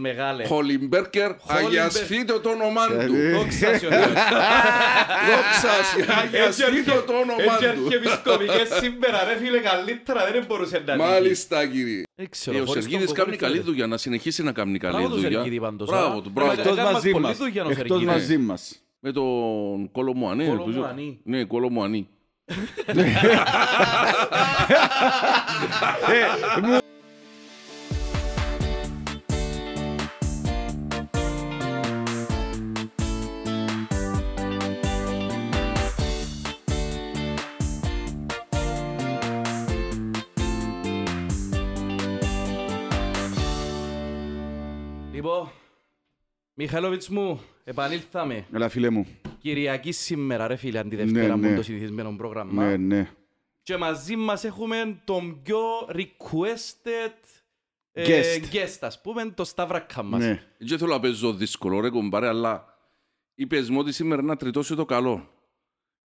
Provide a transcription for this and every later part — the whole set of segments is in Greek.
Μεγάλε. Χολιμπέρκερ, αγιασθείτε το όνομά του. Δόξα σου. Αγιασφίτω το όνομά του. Έτσι και μισκομικέ σήμερα, ρε φίλε, καλύτερα δεν μπορούσε να νίκει. Μάλιστα, κύριε. Ε, ο Σεργίδης κάνει καλή δουλειά, να συνεχίσει να κάνει καλή δουλειά. Μπράβο του, μπράβο του. Εκτός μαζί μας. Με τον Κολομουανί. Κολομουανί. Ναι, Κολομουανί. Ε, Μιχαλόβιτς μου, επανήλθαμε. Έλα φίλε μου. Κυριακή σήμερα ρε φίλε, αντί Δευτέρα ναι, ναι. το συνηθισμένο πρόγραμμα. Ναι, ναι. Και μαζί μας έχουμε τον πιο requested ε, guest. ας πούμε, το Σταύρακα μας. Ναι. Δεν θέλω να παίζω δύσκολο ρε κομπάρε, αλλά είπες μου ότι σήμερα να τριτώσει το καλό.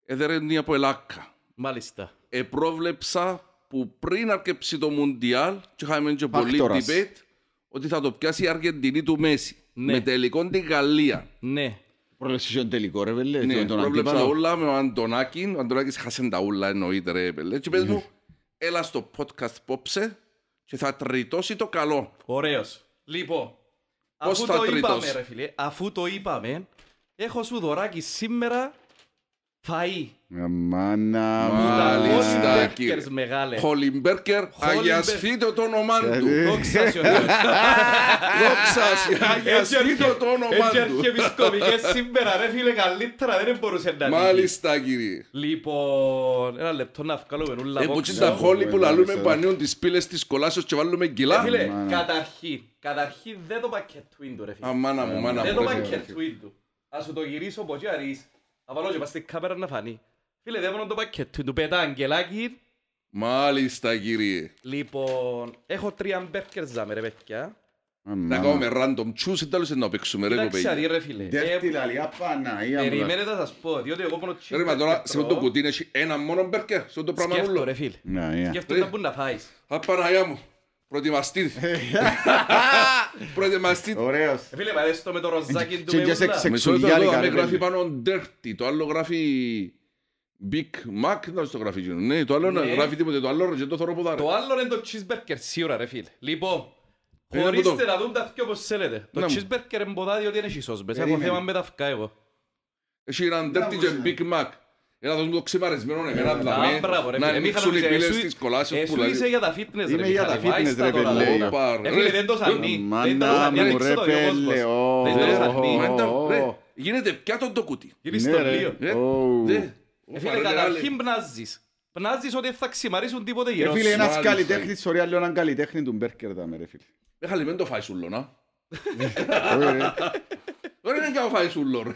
Έδερε ε, από ελάκα. Μάλιστα. Επρόβλεψα που πριν αρκεψει το Μουντιάλ και είχαμε και πολύ debate ότι θα το πιάσει η Αργεντινή του Μέση. Ναι. Με τελικό την Γαλλία. Ναι. τον τελικό ρε πέλε. Ναι, τα όλα με ο Αντωνάκη. Ο Αντωνάκης χάσε τα όλα εννοείται ρε πέλε. Και πες μου, έλα στο podcast πόψε και θα τριτώσει το καλό. Ωραίος. Λοιπόν, αφού το είπαμε ρε φίλε, αφού το είπαμε, έχω σου δωράκι σήμερα Φαΐ. Ε, μάνα, Μάλιστακι. μεγάλε. Χολιμπέρκερ, Αγιασφίτο το όνομά του. Δόξα το όνομά του. Έτσι φίλε, δεν μπορούσε να Μάλιστα, κύριε. Λοιπόν, ένα λεπτό να βγάλουμε νουλα ε, τα χόλι που ε, λαλούμε πανίων τις πύλες της κολάσεως και βάλουμε δεν το του, ρε φίλε. Δεν το το γυρίσω και πας στην κάμερα να φανεί. Φίλε, δεν το πακέτο, του πέτα αγγελάκι. Μάλιστα, κύριε. Λοιπόν, έχω τρία μπέρκερ ζάμε, ρε παιδιά. Να κάνουμε random choose, τέλος να παίξουμε, ρε κοπέγι. Κοίταξε ρε φίλε. Δεύτερα, λίγα Παναία. Περιμένετε θα σας πω, διότι εγώ μόνο τσίπερ. Ρε, μα τώρα, σε αυτό το κουτί έχει ένα μόνο μπέρκερ, σε αυτό το πράγμα ούλο. Σκέφτω, ρε φίλε. Ναι, ναι. Σκέφτω να πού να φάεις. Απαναία μου. Προετοιμαστείτε. Προετοιμαστείτε. Ωραίος. Φίλε, παρέσει το με το ροζάκι του με ούλα. Με γράφει πάνω dirty, το άλλο γράφει Big Mac, να στο γράφει γίνο. Ναι, το άλλο γράφει τίποτε, το άλλο και το θωρώ ποδάρε. Το άλλο είναι το cheeseburger, σίγουρα ρε φίλε. Λοιπόν, χωρίστε να δουν τα δυο όπως θέλετε. Το cheeseburger εμποδά διότι είναι σισός, μέσα από θέμα με τα αυκά, εγώ. Έχει έναν dirty και Big Mac. Ένα δώσουν το ξεμαρισμένο είναι ένα ε, δαμέ να ανοίξουν οι πύλες της κολάσεως ε, που λέει. Εσύ είσαι για τα fitness ρε. Είμαι για τα fitness ρε πελέ. Ε, φίλε δεν το σαρνεί. Δεν το σαρνεί, ανοίξε το ο Γίνεται πια τον το κουτί. Ναι, Γυρίζει το πλοίο. Φίλε καταρχήν πνάζεις. Πνάζεις ότι θα ξεμαρίσουν τίποτε γύρω σου. Φίλε ένας καλλιτέχνης, Σωρία λέω έναν καλλιτέχνη του Μπέρκερ δάμε ρε φίλε. το είναι και ο φάισουλο ρε.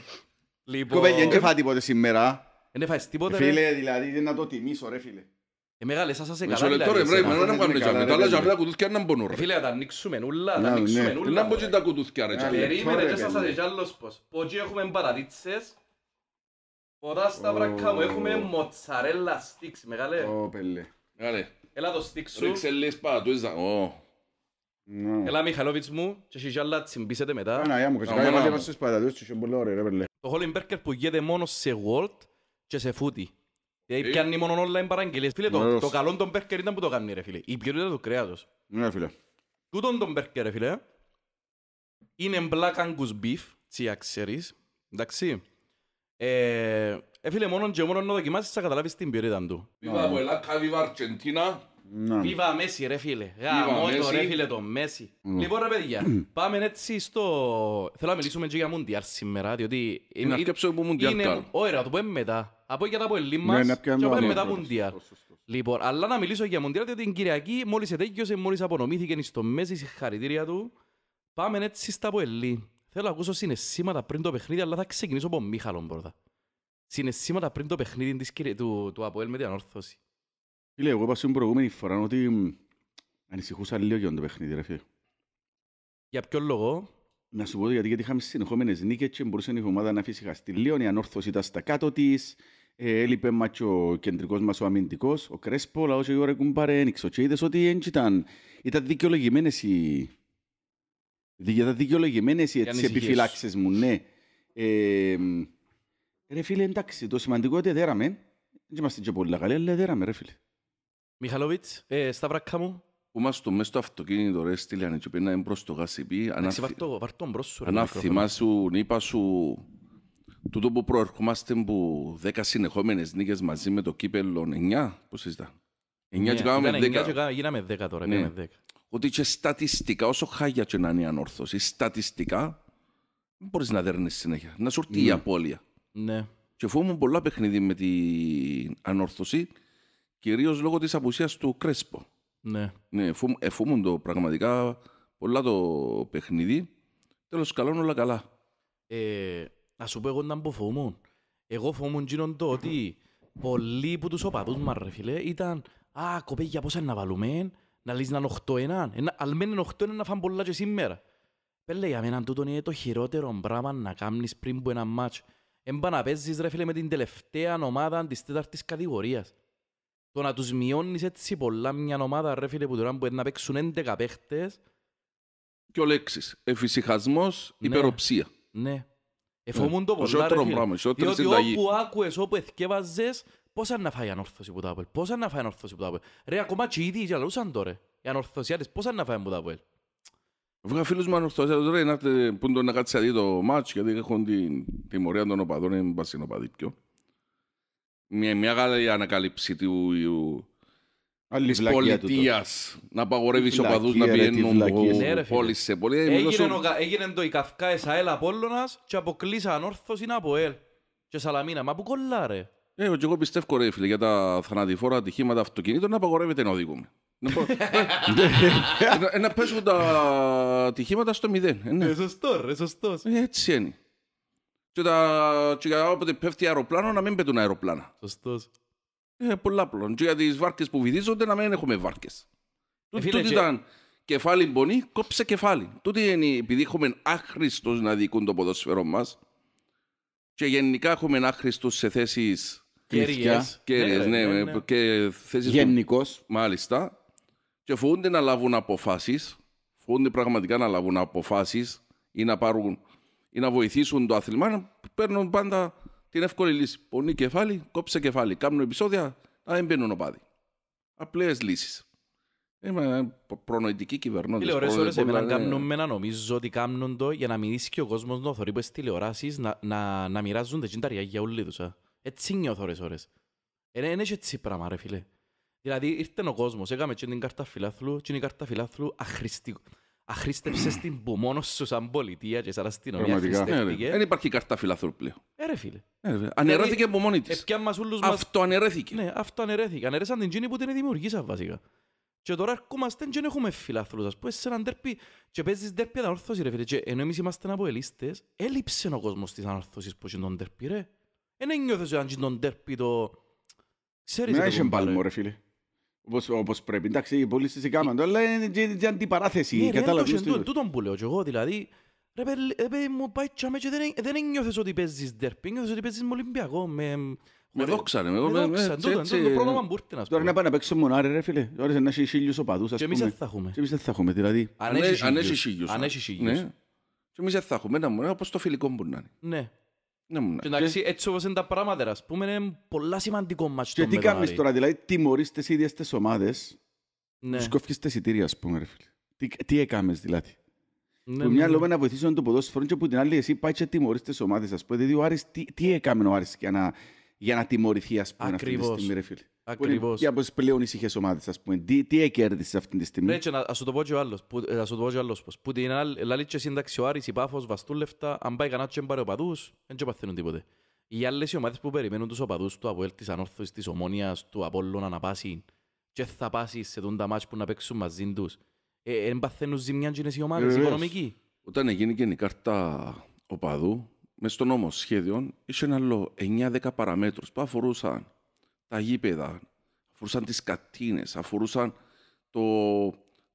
Λοιπόν... Κοπέλια, δεν φάει τίποτε σήμερα. Ε, δεν έφαγες τίποτε ρε. Φίλε, δηλαδή δεν να το τιμήσω ρε φίλε. Ε, μεγάλε, σας άσε καλά. λεπτό δηλαδή, ρε, να κάνουμε Τα άλλα τζαμπή τα να μπουν ρε. Ε, φίλε, τα ανοίξουμε νουλά, τα ανοίξουμε νουλά. Να ναι. μπω και τα κουτούθκια ρε. Περίμενε και σας άλλος πως. Πότσι έχουμε παραδίτσες. Ποτά στα βρακά μου έχουμε μοτσαρέλα στίξ, μεγάλε. Ω, λες Έλα Το και σε φούτι. Δηλαδή πιάνει μόνο online παραγγελίες. Φίλε, το, το καλό τον μπέρκερ ήταν που το κάνει ρε φίλε. Η ποιότητα του κρέατος. Ναι φίλε. Τούτον τον μπέρκερ ρε φίλε. Είναι black angus beef, τσιά ξέρεις. Εντάξει. Ε, ε φίλε, μόνο και μόνο να δοκιμάσεις θα καταλάβεις την ποιότητα του. Viva ναι. Abuela, viva Βίβα ναι. Μέση ρε φίλε. Γαμώ ρε φίλε το Μέση. Ναι. Λοιπόν ρε παιδιά, πάμε έτσι στο... Θέλω να μιλήσουμε και για Μουντιάλ σήμερα, διότι... Είναι αρκεψό που Μουντιάλ κάνω. Ωραία, το πούμε μετά. Από για τα πολύ μας ναι, και πάμε μετά Μουντιάλ. Λοιπόν, αλλά να μιλήσω για Μουντιάλ, διότι την Κυριακή μόλις ετέγιωσε, μόλις απονομήθηκε στο Μέση, συγχαρητήρια του. Πάμε έτσι στα πολύ. Θέλω να ακούσω συναισθήματα πριν το παιχνίδι, αλλά θα ξεκινήσω από Μίχαλον πρώτα. Συναισθήματα πριν το παιχνίδι του, του Αποέλ με την ανόρθωση. Φίλε, εγώ είπα στην προηγούμενη φορά ότι ανησυχούσα λίγο για το παιχνίδι, ρε φίλε. Για ποιο λόγο? Να σου πω γιατί, γιατί είχαμε συνεχόμενες νίκες και μπορούσε η ομάδα να χαστή λίγο, η ανόρθωση ήταν στα κάτω της, ε, έλειπε μας ο κεντρικός μας ο αμυντικός, ο Κρέσπο, ο λαός και ο Ρεκουμπάρε ένιξο Και είδες ότι έτσι ήταν, ήταν δικαιολογημένες οι... Ήταν δικαιολογημένες οι έτσι, επιφυλάξεις μου, ναι. Ε, ρε φίλε, εντάξει, το σημαντικό είναι ότι δέραμε. Δεν είμαστε και πολύ καλοί, αλλά δέραμε, ρε φίλε. Μιχαλόβιτς, ε, Σταύρακα μου. Που μας το μέσα στο αυτοκίνητο ρε στείλανε και πέναν προς το γασιπί. Εντάξει, βαρτώ, βαρτώ μπρος σου. Αν θυμάσουν, είπα σου, τούτο που προερχόμαστε που δέκα συνεχόμενες νίκες μαζί με το κύπελλο 9, που συζητά. 9 και κάναμε 10. Γίναμε 10 τώρα, ναι. 10. Ότι και στατιστικά, όσο χάγια και να είναι ανόρθωση, στατιστικά δεν μπορείς να δέρνεις συνέχεια. Να σου έρθει η ναι. απώλεια. Ναι. Και φοβούμουν πολλά παιχνίδι με την ανόρθωση Κυρίως λόγω της απουσίας του Κρέσπο. Ναι. ναι εφού, εφούμουν το πραγματικά πολλά το παιχνίδι. Τέλος καλών, όλα καλά. Ε, να σου πω εγώ να φούμουν. Εγώ φούμουν γίνον το ότι πολλοί που τους οπαδούς μας ρε ήταν «Α, κοπέ, για πόσα να βάλουμε, να λυσει να 8 8-1, αλμέν είναι 8-1 να φάμε πολλά και σήμερα». Πέλε για μένα τούτο είναι το χειρότερο πράγμα να κάνεις πριν που ένα μάτσο. Εμπα να παίζεις ρε φίλε με την τελευταία ομάδα της τέταρτης κατηγορίας το να τους μειώνεις έτσι πολλά μια ομάδα ρε φίλε που τώρα μπορεί να παίξουν 11 παίχτες. Και ο λέξης. εφησυχασμός, ναι, υπεροψία. Ναι. Εφομούν ναι. το πολλά ρε φίλε. Διότι όπου άκουες, όπου εθκεύαζες, πώς να φάει ανόρθωση που τα πω, Πώς να φάει η ανόρθωση που τα πω. Ρε ακόμα και ήδη και τώρα. Οι ανορθωσιάτες πώς να φάει που τα πω. Βγα φίλους μου ανορθωσιάτες ρε να πούν το να κάτσεις αδί το μάτς γιατί έχουν την τιμωρία των οπαδών, είναι βασινοπαδίκιο μια, μια ανακαλύψη του, της πολιτείας να ο οπαδούς να πηγαίνουν πόλεις σε πολύ. Ε, έγινε το η Καυκάης ΑΕΛ Απόλλωνας και αποκλείσαν είναι από ΕΛ και Σαλαμίνα. Μα που κολλάρε ρε. Ε, και εγώ πιστεύω ρε φίλε για τα θανατηφόρα ατυχήματα αυτοκινήτων να απαγορεύεται να οδηγούμε. Να ε, ε, πέσουν τα ατυχήματα στο μηδέν. Ναι. Σωστό ρε, σωστός. Έτσι είναι και, τα, πέφτει αεροπλάνο να μην πετούν αεροπλάνα. Σωστός. Ε, πολλά απλό. Και για τις βάρκες που βυθίζονται να μην έχουμε βάρκες. Ε, Τούτη ήταν κεφάλι πονή, κόψε κεφάλι. Τούτη είναι επειδή έχουμε άχρηστος να διοικούν το ποδόσφαιρό μας. και γενικά έχουμε άχρηστος σε θέσεις κέρια, ναι, ναι, ναι, ναι, και θέσεις Μάλιστα. Και φοβούνται να λάβουν αποφάσεις, Φοβούνται πραγματικά να λάβουν αποφάσεις ή να πάρουν ή να βοηθήσουν το αθλημά, παίρνουν πάντα την εύκολη λύση. Πονεί κεφάλι, κόψε κεφάλι. Κάνουν επεισόδια, να δεν μπαίνουν οπάδι. Απλές λύσεις. Είμαι προνοητική κυβερνώντας. Λέω ωραίες ώρες, εμένα κάνουμε να νομίζω ότι κάνουν το για να μιλήσει και ο κόσμος να θωρεί στις τηλεοράσεις να, να, να μοιράζουν τα τσινταριά για όλοι τους. Έτσι νιώθω ωραίες ώρες. Είναι, έτσι έτσι πράγμα ρε φίλε. Δηλαδή ήρθε ο κόσμος, έκαμε την κάρτα φιλάθλου την κάρτα φιλάθλου αχρηστικό. Αχρίστεψε την που μόνος σου σαν πολιτεία και σαν αστυνομία αχρήστευτηκε. Ναι, δεν υπάρχει κάρτα φιλαθρού πλέον. Ε, ρε φίλε. Ναι, ανερέθηκε ε, από μόνη της. Αυτό ανερέθηκε. Ναι, αυτό ανερέθηκε. Ανερέσαν την τζίνη που την δημιουργήσα βασικά. Και τώρα έρχομαστε και έχουμε φιλαθρούς, ας πούμε, σε έναν τέρπι και παίζεις τέρπι ανόρθωση ρε φίλε. Και ενώ εμείς είμαστε από ελίστες, έλειψε ο κόσμος της ανόρθωσης που είναι τον τέρπι ρε. Ε, Εν ένιωθες τέρπι το... Ξέρεις... ρε φίλε. Όπως, πρέπει. Εντάξει, οι πωλήσεις σε κάμαν. Αλλά είναι αντιπαράθεση. Ναι, που λέω κι εγώ, δηλαδή. μου, πάει δεν νιώθες ότι παίζεις ντέρπι, νιώθες ότι παίζεις με Ολυμπιακό, με... Με δόξα, Με δόξα. Το πρόβλημα μου ήρθε να Τώρα να πάνε να μονάρι, φίλε. να Και εμείς δεν θα έχουμε. Αν το ναι, ναι. εντάξει, έτσι όπως είναι τα πράγματα, ας πούμε, είναι πολλά σημαντικό μάτς Και τι κάνεις τώρα, δηλαδή τιμωρείς τις ίδιες τις ομάδες, ναι. τους κόφκεις τα εισιτήρια, ας πούμε, ρε φίλε. Τι, τι έκαμες, δηλαδή. Ναι, που μια ναι, λόγω να βοηθήσουν το ποδόσφαιρο και που την άλλη εσύ πάει και τιμωρείς τις ομάδες, ας πούμε. Δηλαδή, ο Άρης, τι, τι έκαμε ο Άρης για να, για να τιμωρηθεί, ας πούμε, αυτή τη στιγμή, ρε φίλε. Ακριβώς. Και από τις πλέον ησυχές ομάδες, ας πούμε. Τι, τι έκερδισε αυτή τη στιγμή. Ναι, να σου το πω και ο άλλος. Να ε, σου το πω και ο άλλος. Που την άλλη η σύνταξη ο Άρης, η Πάφος, Βαστούλευτα, αν πάει κανένα τσέμπαρε οπαδού, δεν και παθαίνουν τίποτε. Οι άλλες ομάδες που περιμένουν τους οπαδού του Αποέλ, της Ανόρθωσης, της Ομόνιας, του Απόλλωνα να πάσει και θα πάσει σε δούντα μάτ που να παίξουν μαζί τους. Δεν ε, παθαίνουν ζημιά και είναι οι ομάδες οικονομική. Όταν έγινε και η κάρτα οπαδού, μες στο νόμο σχέδιων, είχε ένα άλλο 9-10 παραμέτρους που αφορούσαν τα γήπεδα, αφορούσαν τις κατίνες, αφορούσαν το,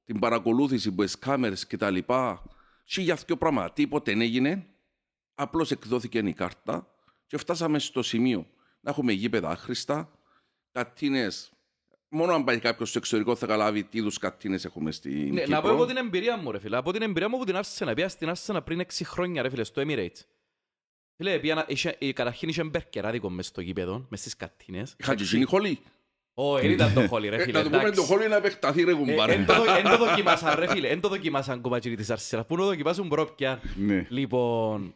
την παρακολούθηση που κάμερες και τα λοιπά. Και για αυτό πράγμα τίποτε έγινε, απλώς εκδόθηκε η κάρτα και φτάσαμε στο σημείο να έχουμε γήπεδα άχρηστα, κατίνες μόνο αν πάει κάποιος στο εξωτερικό θα καταλάβει τι είδους κατίνες έχουμε στην ναι, Κύπρο. Να πω από την εμπειρία μου, ρε φίλε. Από την εμπειρία μου που την να πει, στην Άσσα πριν 6 χρόνια, ρε φίλε, στο Emirates. Φίλε, πήγαινα, καταρχήν είχε μπέρκερ άδικο μες στο κήπεδο, μες στις κατίνες. Είχα και γίνει χολή. Όχι, δεν ήταν το χολή ρε ε, φίλε. εντάξει. Να το πούμε το χολή να επεκταθεί ρε κουμπάρε. Ε, εν το δοκιμάσαν ρε φίλε, εν το δοκιμάσαν κομματζήρι της αρσέρας, που να δοκιμάσουν πρόπια. Ναι. Λοιπόν,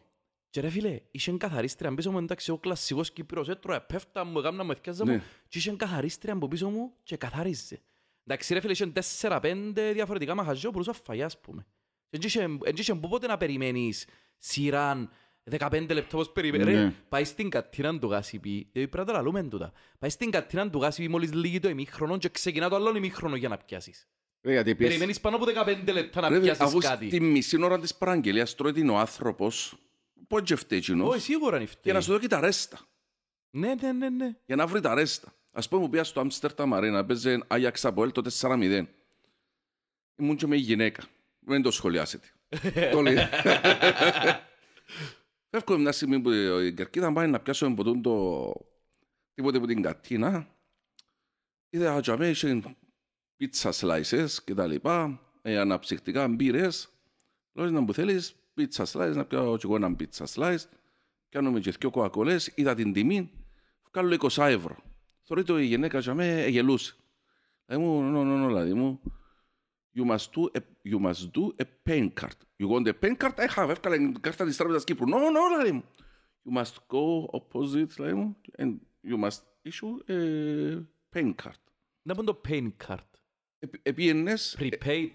και ρε φίλε, είχε καθαρίστρια πίσω μου, εντάξει, ο κλασσικός Κύπρος έτρωε, ε, πέφτα μου, έκανα μου, έφτιαζα μου, ναι. και είχε καθαρίστρια πίσω μου και καθαρίζε. Εντάξει ρε φίλε, είχε 4-5 διαφορετικά μαχαζιό μπορούσα φαγιά, ας πούμε. Δεν είχε πού πότε να περιμένεις σειράν, 15 λεπτό όπως περιπέρε, ναι. πάει στην κατήρα του γάσιπι, ε, πρέπει να τα λαλούμε τούτα. Πάει στην του μόλις λύγει το ημίχρονο και ξεκινά το άλλο ημίχρονο για να πιάσεις. Περιμένεις πάνω από 15 λεπτά να πιάσεις κάτι. Αφού μισή ώρα της παραγγελίας τρώει την ο άνθρωπος, είναι Για να σου δώσει τα ρέστα. Ναι, ναι, ναι, Φεύγω μια στιγμή που η Κερκίδα πάει να πιάσω ποτούν το τίποτε από την κατίνα. Είδα ότι είχε πίτσα slices και τα λοιπά, ε, αναψυκτικά μπύρες. Λόγω να μου θέλεις πίτσα slice, να πιάω και εγώ έναν πίτσα slice. Κάνουμε και δυο κοακολές, είδα την τιμή, βγάλω 20 ευρώ. Θεωρείται η γυναίκα Τζαμέ μέ, γελούσε. Δηλαδή μου, νο, νο, νο, δηλαδή μου, you must, do a, you must do a pen card. You want a card? I have. την κάρτα της Τράπεζας Κύπρου. No, no, λέει μου. You must go opposite, μου, and you must issue a card. Να πούν το card. Ε, ε, επίενες... Ε, Prepaid.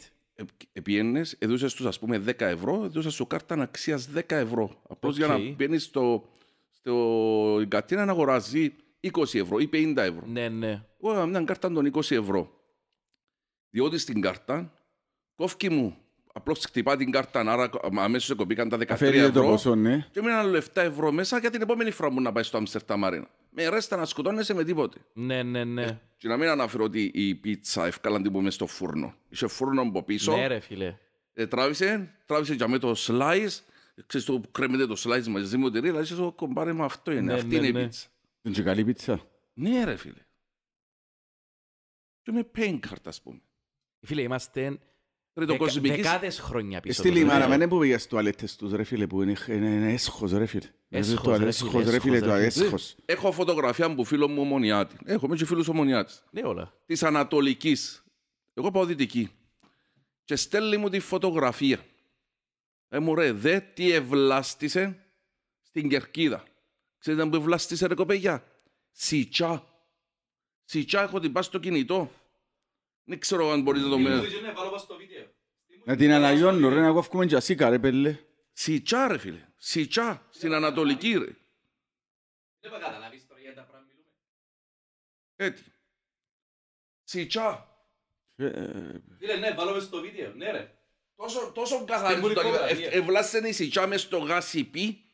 Επίενες, τους ας πούμε 10 ευρώ, έδωσες σου κάρτα αξίας 10 ευρώ. Απλώς okay. για να μπαίνεις στο, στο κατήνα να αγοράζει 20 ευρώ ή 50 ευρώ. Ναι, ναι. 20 ευρώ. Διότι στην κάρτα, κόφκι μου, απλώς χτυπά την κάρτα, άρα αμέσω κοπήκαν τα 13 Φέρει ευρώ. Το ποσό, ναι. Και μείναν άλλο 7 ευρώ μέσα για την επόμενη φορά που να πάει στο Άμστερνταμ Μαρίνα. Με ρέστα να σκοτώνεσαι με τίποτε. Ναι, ναι, ναι. Ε, και να μην αναφέρω ότι η πίτσα ευκάλαν την πούμε στο φούρνο. Είχε φούρνο από πίσω. Ναι, ρε φίλε. Ε, τράβησε, τράβησε για με το σλάι. Ξέρεις το κρέμεται το σλάι μαζί με τη ρίλα. Είσαι το κομπάρι με αυτό είναι. Ναι, Αυτή ναι, είναι ναι. η πίτσα. Είναι καλή πίτσα. Ναι, ρε φίλε. Και με pain ας πούμε. Φίλε, είμαστε Δεκάδες χρόνια πίσω. Στην λιμάρα, δεν που πήγες τουαλέτες τους ρε φίλε, που είναι, είναι έσχος ρε φίλε. Έσχος δηλαδή, ρε φίλε, το έσχος. Έχω φωτογραφία που φίλο μου ομονιάτη. Έχω μέσα φίλους ομονιάτης. Ναι όλα. Της Ανατολικής. Εγώ πάω δυτική. Και στέλνει μου τη φωτογραφία. Ε, μου ρε, δε τι ευλάστησε στην Κερκίδα. Ξέρετε που ευλάστησε ρε κοπέγια. Σιτσά. Σιτσά έχω την πάση στο κινητό. Δεν ξέρω αν μπορείς να το μιλήσεις. Να την αναγιώνω ρε, να κόφκουμε και ασίκα ρε πέλε. Σιτσά ρε φίλε, σιτσά, στην Ανατολική ρε. Δεν καταλαβείς τώρα για τα πράγματα μιλούμε. Έτσι. Σιτσά. Φίλε ναι, βάλω μες στο βίντεο, ναι ρε. Τόσο, τόσο καθαρίζουν το Ευλάσσεν η σιτσά μες στο γάσιπι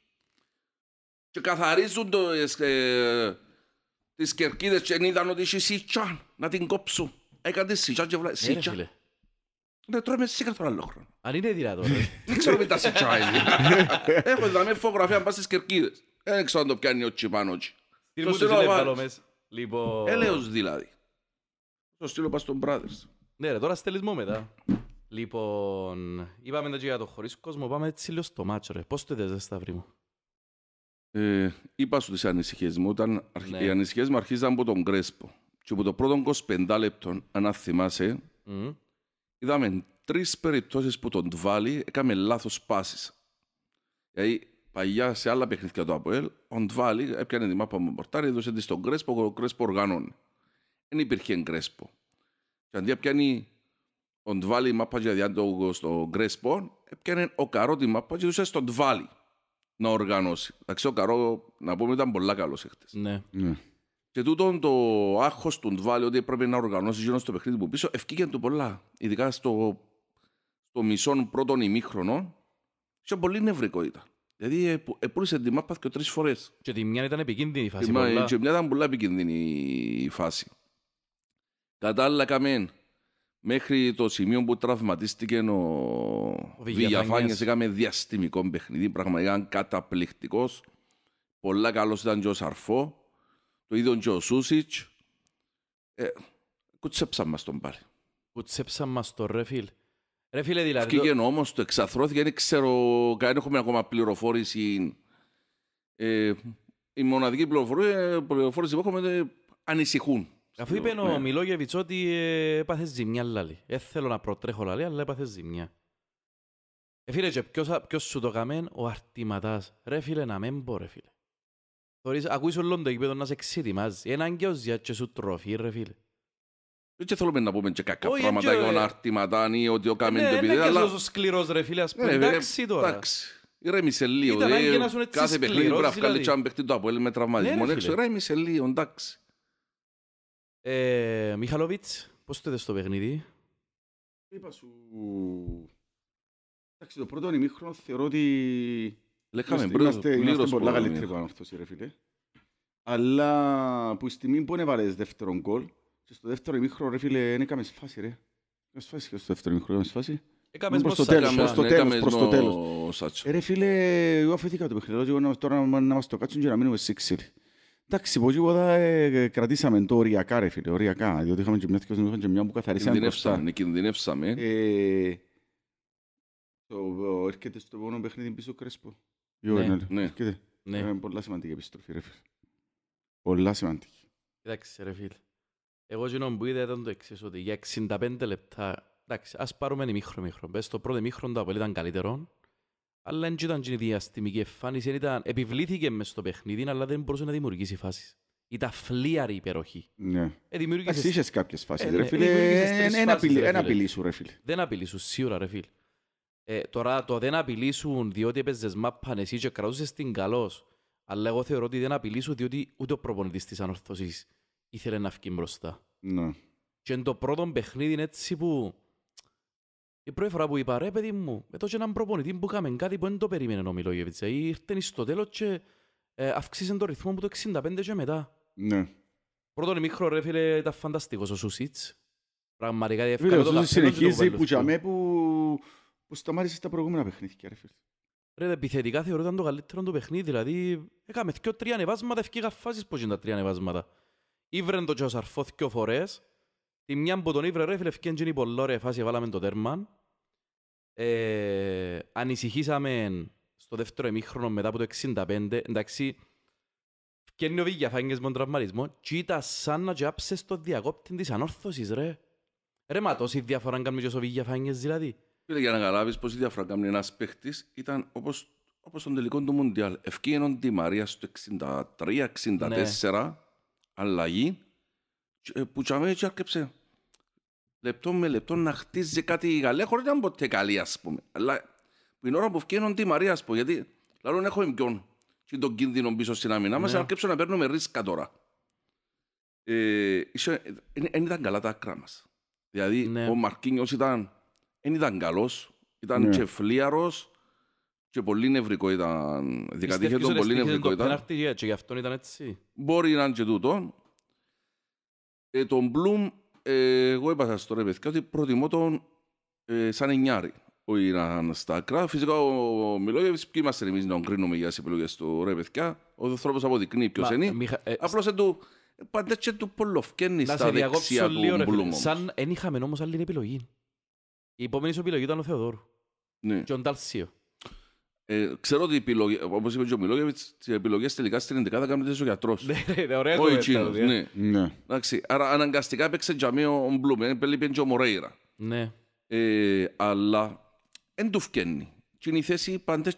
και καθαρίζουν το, τις κερκίδες και είδαν ότι είσαι σιτσά να την κόψουν έκανε σιτσά και βλέπει. Σιτσά. Ναι, τρώμε σιτσά φορά άλλο χρόνο. Αν είναι δυνατό. Δεν ξέρω τα σιτσά είναι. Έχω δαμέ φωτογραφία να πας στις Κερκίδες. Δεν ξέρω αν το πιάνει ο Τσιπάνοτσι. Το στείλω απάντηση. Λοιπόν... Ε, Έλεος δηλαδή. Το στείλω πας στον Brothers. Ναι ρε, τώρα στελισμό μετά. Λοιπόν, είπαμε τα για το χωρίς κόσμο, πάμε έτσι λίγο στο μάτσο ρε. το είδες Σταυρί μου. Ε, είπα σου τις ανησυχίες μου, όταν ναι. οι ανησυχίες μου αρχίζαν από τον Κρέσπο. Και από το πρώτο 25 λεπτό, αν θυμάσαι, mm. είδαμε τρεις περιπτώσεις που τον Τβάλι έκαμε λάθος πάσει. Δηλαδή, παλιά σε άλλα παιχνίδια του Αποέλ, ο Τβάλι έπιανε τη μάπα με μορτάρι, έδωσε τη στον Κρέσπο, ο Κρέσπο οργάνωνε. Δεν υπήρχε Κρέσπο. Και αντί πιάνει ο Τβάλι μάπα για διάντογο στον Κρέσπο, έπιανε ο Καρό τη μάπα και έδωσε στον Τβάλι να οργανώσει. Εντάξει, ο Καρό, να πούμε, ήταν πολύ καλός εχθές. Ναι. ναι. Και τούτο το άγχος του Ντβάλι ότι πρέπει να οργανώσεις γύρω στο παιχνίδι που πίσω, ευκήκε του πολλά. Ειδικά στο, στο μισό πρώτον ημίχρονο, είχε πολύ νευρικότητα. Δηλαδή, επούλησε ε, την μάπα και τρεις φορές. Και τη μια ήταν επικίνδυνη η φάση. Μα, πολλά. Και μια ήταν πολύ επικίνδυνη η φάση. Κατάλληλα, καμέν. Μέχρι το σημείο που τραυματίστηκε ο, ο Βηγιαφάνιας, είχαμε διαστημικό παιχνίδι, πραγματικά καταπληκτικός. Πολλά κάλο ήταν και ο Σαρφό το ίδιο και ο Σούσιτς. Ε, κουτσέψαν μας τον πάλι. Κουτσέψαμε μας τον ρε φίλ. Ρε φίλε δηλαδή... Φύγε το... όμως, το εξαθρώθηκε, δεν ξέρω, καν έχουμε ακόμα πληροφόρηση. Ε, η μοναδική πληροφορία, πληροφόρηση που έχουμε ανησυχούν. Αφού είπε ναι. ο Μιλόγεβιτς ότι ε, έπαθε ζημιά λαλή. Δεν θέλω να προτρέχω λαλή, αλλά έπαθε ζημιά. Ε, φίλε, και ποιος, ποιος σου το καμέν, ο αρτηματάς. Ρε φίλε, να μην μπορεί, φίλε. Θωρείς, ακούεις όλον το γήπεδο να σε ξετοιμάζει. Έναν και ως διάτσε σου τροφή, ρε φίλε. Δεν και θέλουμε να πούμε και κακά πράγματα για να αρτηματάνει ή ότι ο ε, ναι, κάμεν το πηδέ, αλλά... Είναι και σκληρός ρε φίλε, ας ναι, πούμε, εντάξει τώρα. Εντάξει, Ρέμισε λίγο. Κάθε παιχνίδι πρέπει να βγάλει και αν παιχτεί το Αποέλ με τραυματισμό ναι, έξω, λίγο, εντάξει. Ε, Μιχαλόβιτς, πώς το είδες το παιχνίδι. Είπα σου... Εντάξει, το πρώτο ανημίχρονο θεωρώ ότι Λέχαμε πρώτος, πλήρως πολλά καλύτεροι πάνω αυτός, ρε φίλε. Αλλά που στη μήνυ που βάλες δεύτερον γκολ, και στο δεύτερο ημίχρο, ρε φίλε, δεν έκαμε σφάση, ρε. Έκαμες σφάση και στο δεύτερο ημίχρο, έκαμε σφάση. Έκαμες προς το τέλος, προς το τέλος, προς το τέλος. Ρε φίλε, εγώ αφήθηκα το παιχνιδό, τώρα να μας το κάτσουν και να μείνουμε ε, ε, σίξιλ. Ναι. Ναι. Είναι ε, πολλά σημαντική επιστροφή, ρε φίλε. Πολλά σημαντική. Κοιτάξτε, ρε φίλε. Εγώ γίνον που είδα ήταν το εξής, ότι για 65 λεπτά... ας πάρουμε ένα μίχρο το πρώτο μίχρο ήταν καλύτερο, αλλά δεν ήταν η διαστημική επιβλήθηκε παιχνίδι, αλλά δεν μπορούσε να δημιουργήσει φάσεις. Ήταν η υπεροχή. Δεν ε, τώρα το δεν απειλήσουν διότι έπαιζες μάπαν εσύ και κρατούσες την καλώ. Αλλά εγώ θεωρώ ότι δεν απειλήσουν διότι ούτε ο προπονητής της ανορθωσής ήθελε να βγει μπροστά. Ναι. Και το πρώτο παιχνίδι είναι έτσι που... Η πρώτη φορά που είπα, ρε παιδί μου, εδώ και έναν προπονητή που είχαμε κάτι που δεν το περίμενε ο Μιλόγεβιτς. Ε, ήρθε στο τέλος και ε, αυξήσε το ρυθμό από το 65 και μετά. Ναι. Πρώτον ημίχρο ρε φίλε ήταν φανταστικός ο Σουσίτς. Πραγματικά έφυγε το Ο Σουσίτς συνεχίζει που, που που σταμάτησε στα προηγούμενα παιχνίδια. Ρε, ρε επιθετικά θεωρώ ήταν το καλύτερο του παιχνίδι, δηλαδή έκαμε δυο τρία ανεβάσματα, ευκήγα φάσεις πως είναι τα τρία ανεβάσματα. Ήβρεν το Τζοσαρφό δυο φορές, τη μια που τον ήβρε ρε φίλε ευκέν γίνει πολλό ρε φάση βάλαμε το τέρμα. Ε, ανησυχήσαμε στο δεύτερο εμίχρονο μετά από το 65, εντάξει, Κένει ο Βίγια φάγγες με τον τραυματισμό και ήταν σαν να τσάψε στο διακόπτη της ανόρθωσης ρε. Ρε μα τόση διαφορά κάνουμε και ο Βίγια φάγγες δηλαδή. Φίλε, για να καταλάβεις πώ η διαφορά κάνει ένας παίχτης ήταν όπως όπως τον τελικό του Μουντιάλ. Ευκήγενον τη Μαρία στο 63-64, ναι. αλλαγή, ε, που τσαμέ έτσι άρκεψε. Λεπτό με λεπτό να χτίζει κάτι η Γαλλία, χωρίς να είναι ποτέ καλή, ας πούμε. Αλλά την ώρα που ευκήγενον τη Μαρία, ας πούμε, γιατί λάλλον έχω εμπιόν και τον κίνδυνο πίσω στην άμυνα μας, ναι. αρκέψω να παίρνουμε ρίσκα τώρα. Δεν ε, ήταν καλά τα άκρα μας. Δηλαδή, ναι. ο Μαρκίνιος ήταν δεν ήταν καλός. Ήταν ναι. και και πολύ νευρικό ήταν. Δικατήχε τον πολύ νευρικό ήταν. και γι' αυτό ήταν έτσι. Μπορεί να είναι και τούτο. Ε, τον Μπλουμ, ε, εγώ είπα στο ρε ότι προτιμώ τον ε, σαν εννιάρη. Ο Ιραν στα άκρα. Φυσικά ο Μιλόγεβιτ, ποιοι είμαστε εμείς να κρίνουμε για τις επιλογές του ρε Ο ανθρώπο αποδεικνύει ποιος είναι. Μιχα... Ε, Απλώς δεν του. Πάντα και του πολλοφκένει στα δεξιά του Μπλουμ. Σαν εν είχαμε όμως άλλη επιλογή. Η επόμενη σου επιλογή ήταν ο Θεοδόρου. Ναι. Και ο Νταλσίος. Ε, ξέρω ότι επιλογέ, όπως είπε και ο Μιλόγεβιτ, τι επιλογές τελικά στην Ινδικά θα τις ο γιατρός. Ναι, ναι, ωραία, Ο Ιτσίνο. Ναι. ναι. Εντάξει, άρα αναγκαστικά έπαιξε για μία ο Μπλουμ, έπαιξε και ο Μωρέιρα. Ναι. Ε, αλλά δεν του φκένει. Και είναι η θέση πάντα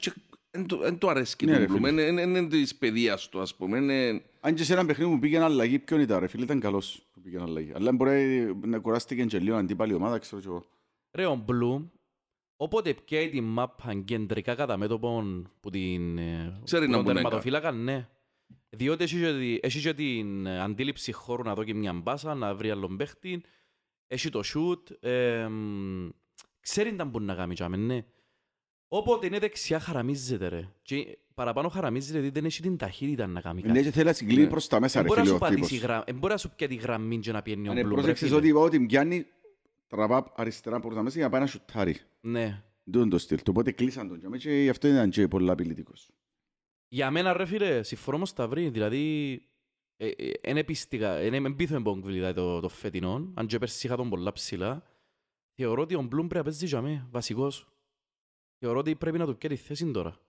δεν του αρέσει ναι, το Μπλουμ. Είναι της παιδείας του, ας πούμε. Αν και σε ένα παιχνίδι που πήγαινε αλλαγή, ποιον ήταν, ρε φίλε, ήταν καλός που πήγαινε αλλαγή. Αλλά μπορεί να κουράστηκε και λίγο αντίπαλη ομάδα, ξέρω εγώ. Ρε ο Μπλουμ, όποτε πια την μάπα κεντρικά κατά μέτωπον που την ε, Ξέρει να τερματοφύλακα, ναι. Διότι έχει και την ε, αντίληψη χώρου να δω και μια μπάσα, να βρει άλλον παίχτη, έχει το σούτ, ε, ξέρει να μπορεί να κάνει τσάμε, ναι. Όποτε είναι δεξιά χαραμίζεται ρε. Και παραπάνω χαραμίζεται γιατί δεν έχει την ταχύτητα να κάνει ναι, κάτι. Ναι, και θέλει να συγκλίνει ναι. προς τα μέσα ρε φίλε ο τύπος. Μπορεί να σου πιέει τη γραμμή και να πιένει ο ναι, μπλουμ. Αν πρόσεξες ότι ό,τι μπιάνει τραβάπ αριστερά πόρτα μέσα για να πάει να σουτάρει. Ναι. Δεν το στυλ. Οπότε κλείσαν τον και γι' αυτό ήταν και πολύ απειλητικός. Για μένα ρε φίλε, συμφωνώ στα βρει, δηλαδή είναι ε, πίστηκα, είναι δεν ε, πόγκ δηλαδή το, το φετινό, αν και πέρσι είχα τον πολλά ψηλά. Θεωρώ ότι ο Μπλουμ πρέπει να παίζει για μένα, βασικός. Θεωρώ ότι πρέπει να του πιέρει θέση τώρα.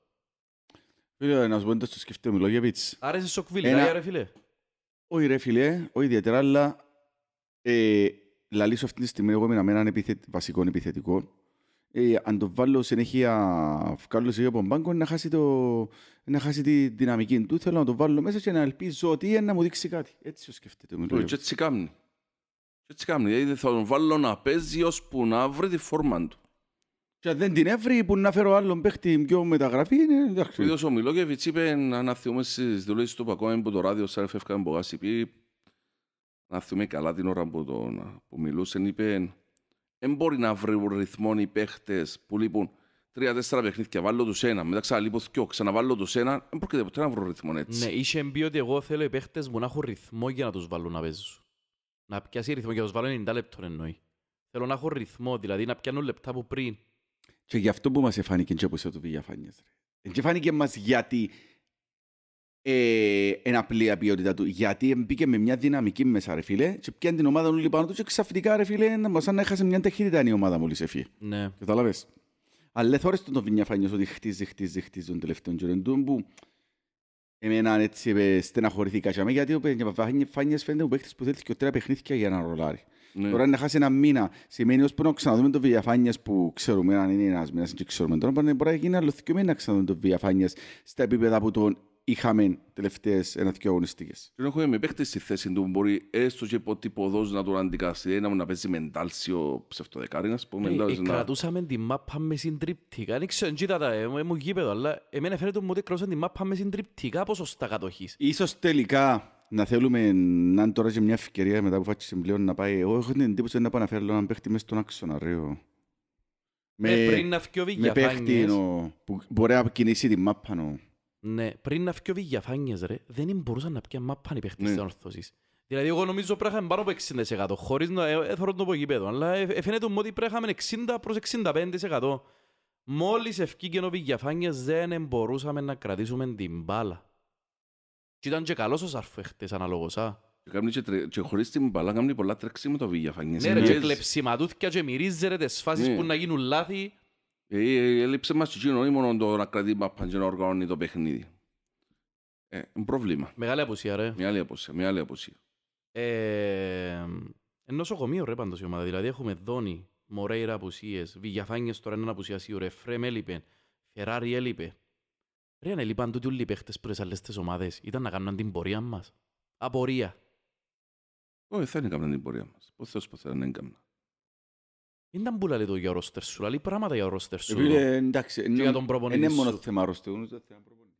Φίλε, να σου πω εντός το σκεφτείο μου, Άρεσε σοκ φίλε, ρε φίλε. Όχι ρε φίλε, όχι ιδιαίτερα, αλλά ε, λαλήσω αυτή τη στιγμή, εγώ με έναν επιθετ, βασικό επιθετικό. Ε, αν το βάλω συνέχεια, βγάλω σε από μπάνκο, να χάσει, το, να χάσει τη δυναμική του. Θέλω να το βάλω μέσα και να ελπίζω ότι να μου δείξει κάτι. Έτσι το σκέφτεται. Το και έτσι κάνει. Έτσι κάνει. Δηλαδή θα τον βάλω να παίζει ώσπου να βρει τη φόρμα του. Και αν δεν την έβρει, που να φέρω άλλον παίχτη πιο μεταγραφή, είναι εντάξει. Ο ίδιος ο Μιλόκεβιτς είπε να αναθεούμε στις δουλειές του Πακόμεν που το ράδιο σαν έφευκαν πει να θυμούμε καλά την ώρα που, τον, που μιλούσε, είπε «Εν μπορεί να βρει ρυθμό οι παίχτες που λείπουν τρία-τέσσερα παιχνίδια, βάλω τους ένα, μετά ξαναλείπω δυο, ξαναβάλω τους ένα, δεν πρόκειται ποτέ να βρω ρυθμό έτσι». Ναι, είχε πει ότι εγώ θέλω οι παίχτες μου να έχουν ρυθμό για να τους βάλω να παίζουν. Να πιάσει ρυθμό για να τους βάλω 90 λεπτών εννοεί. Θέλω να έχω ρυθμό, δηλαδή να πιάνω λεπτά από πριν. Και γι' αυτό που μας εφάνηκε και όπως το διαφάνειες. Και φάνηκε μας γιατί ε, εν απλή ποιότητα του. Γιατί μπήκε με μια δυναμική μέσα, ρε φίλε, και πιάνει την ομάδα όλη πάνω του και ξαφνικά, ρε φίλε, να σαν να έχασε μια ταχύτητα η ομάδα μόλις έφυγε. Ναι. Κατάλαβε. Αλλά δεν θόρεσε τον Βινιά Φάνιος ότι χτίζει, χτίζει, χτίζει τον τελευταίο γεροντό που εμένα έτσι ε, στεναχωρηθήκα για μένα, γιατί ο Βινιά Φάνιος φαίνεται ο παίχτης που θέλεις και τρία παιχνίδια για να ρολάρει. Ναι. Τώρα να χάσει ένα μήνα σημαίνει ότι να ξαναδούμε το Βιαφάνιε που ξέρουμε αν είναι ένας μήνας, και ξέρουμε τώρα μπορεί να γίνει άλλο δύο μήνα να ξαναδούμε το Βιαφάνιε στα επίπεδα που τον είχαμε τελευταίες ένα-δυο αγωνιστικές. Και έχουμε με παίχτες στη θέση του που μπορεί έστω και υπότυπο εδώ να τον αντικαστεί, να, να παίζει μεντάλσιο ψευτοδεκάρι, να πούμε. Ε, ε, κρατούσαμε τη μάπα με συντριπτικά. Δεν ξέρω, εντζήτα τα ε, μου γήπεδο, αλλά εμένα φαίνεται ότι κρατούσαμε τη μάπα με συντριπτικά ποσοστά κατοχής. σω τελικά να θέλουμε να είναι τώρα και μια ευκαιρία μετά που φάτσε πλέον να πάει. Εγώ έχω την εντύπωση να πάω να φέρω έναν παίχτη μέσα στον άξονα, ρε. Ε, με, πριν να φκιώβει για φάνιες. Με παίχτη, που μπορεί να κινήσει τη μάπα, νο. Ναι, πριν να φύγει διαφάνειες ρε, δεν μπορούσαν να πιάνε μάπαν οι παίχτες ναι. της ανορθώσης. Δηλαδή εγώ νομίζω πρέπει να πάνω από 60% χωρίς να ε, ε, έθωρο το υπογείπεδο. αλλά ε, φαίνεται ότι πρέπει να 60 προς 65%. Μόλις ευκήκε ο Βηγιαφάνιες δεν μπορούσαμε να κρατήσουμε την μπάλα. Και ήταν και καλός ο Σαρφέχτες αναλόγως, α. Και, τρε... και χωρίς την μπάλα κάνει πολλά τρέξιμα το Βηγιαφάνιες. Ναι ρε, και κλεψιματούθηκε και μυρίζερε τις φάσεις ναι. που να γίνουν λάθη. Ε, ε, έλειψε μας εκείνο, ή μόνο το να κρατεί παπάν και να οργανώνει το παιχνίδι. Ε, πρόβλημα. Μεγάλη απουσία, ρε. Μεγάλη απουσία, μεγάλη αποσία. Ε, νοσοκομείο, ρε, πάντως η ομάδα. Δηλαδή έχουμε Δόνι, Μορέιρα απουσίες, Βηγιαφάνιες τώρα έναν απουσία σίγουρα, Φρέμ έλειπε, Φεράρι έλειπε. Ρε, αν έλειπαν τούτοι όλοι οι παίχτες που τις άλλες τις ομάδες, ήταν να κάνουν την πορεία μας. Απορία. Όχι, θα είναι την πορεία μας. Πώς θέλω, πώς να είναι ήταν που λέει το για ρόστερ σου, λέει πράγματα για ρόστερ σου. Ε, εντάξει, και για τον προπονητή είναι μόνο θέμα ρόστερ, είναι θέμα προπονητή.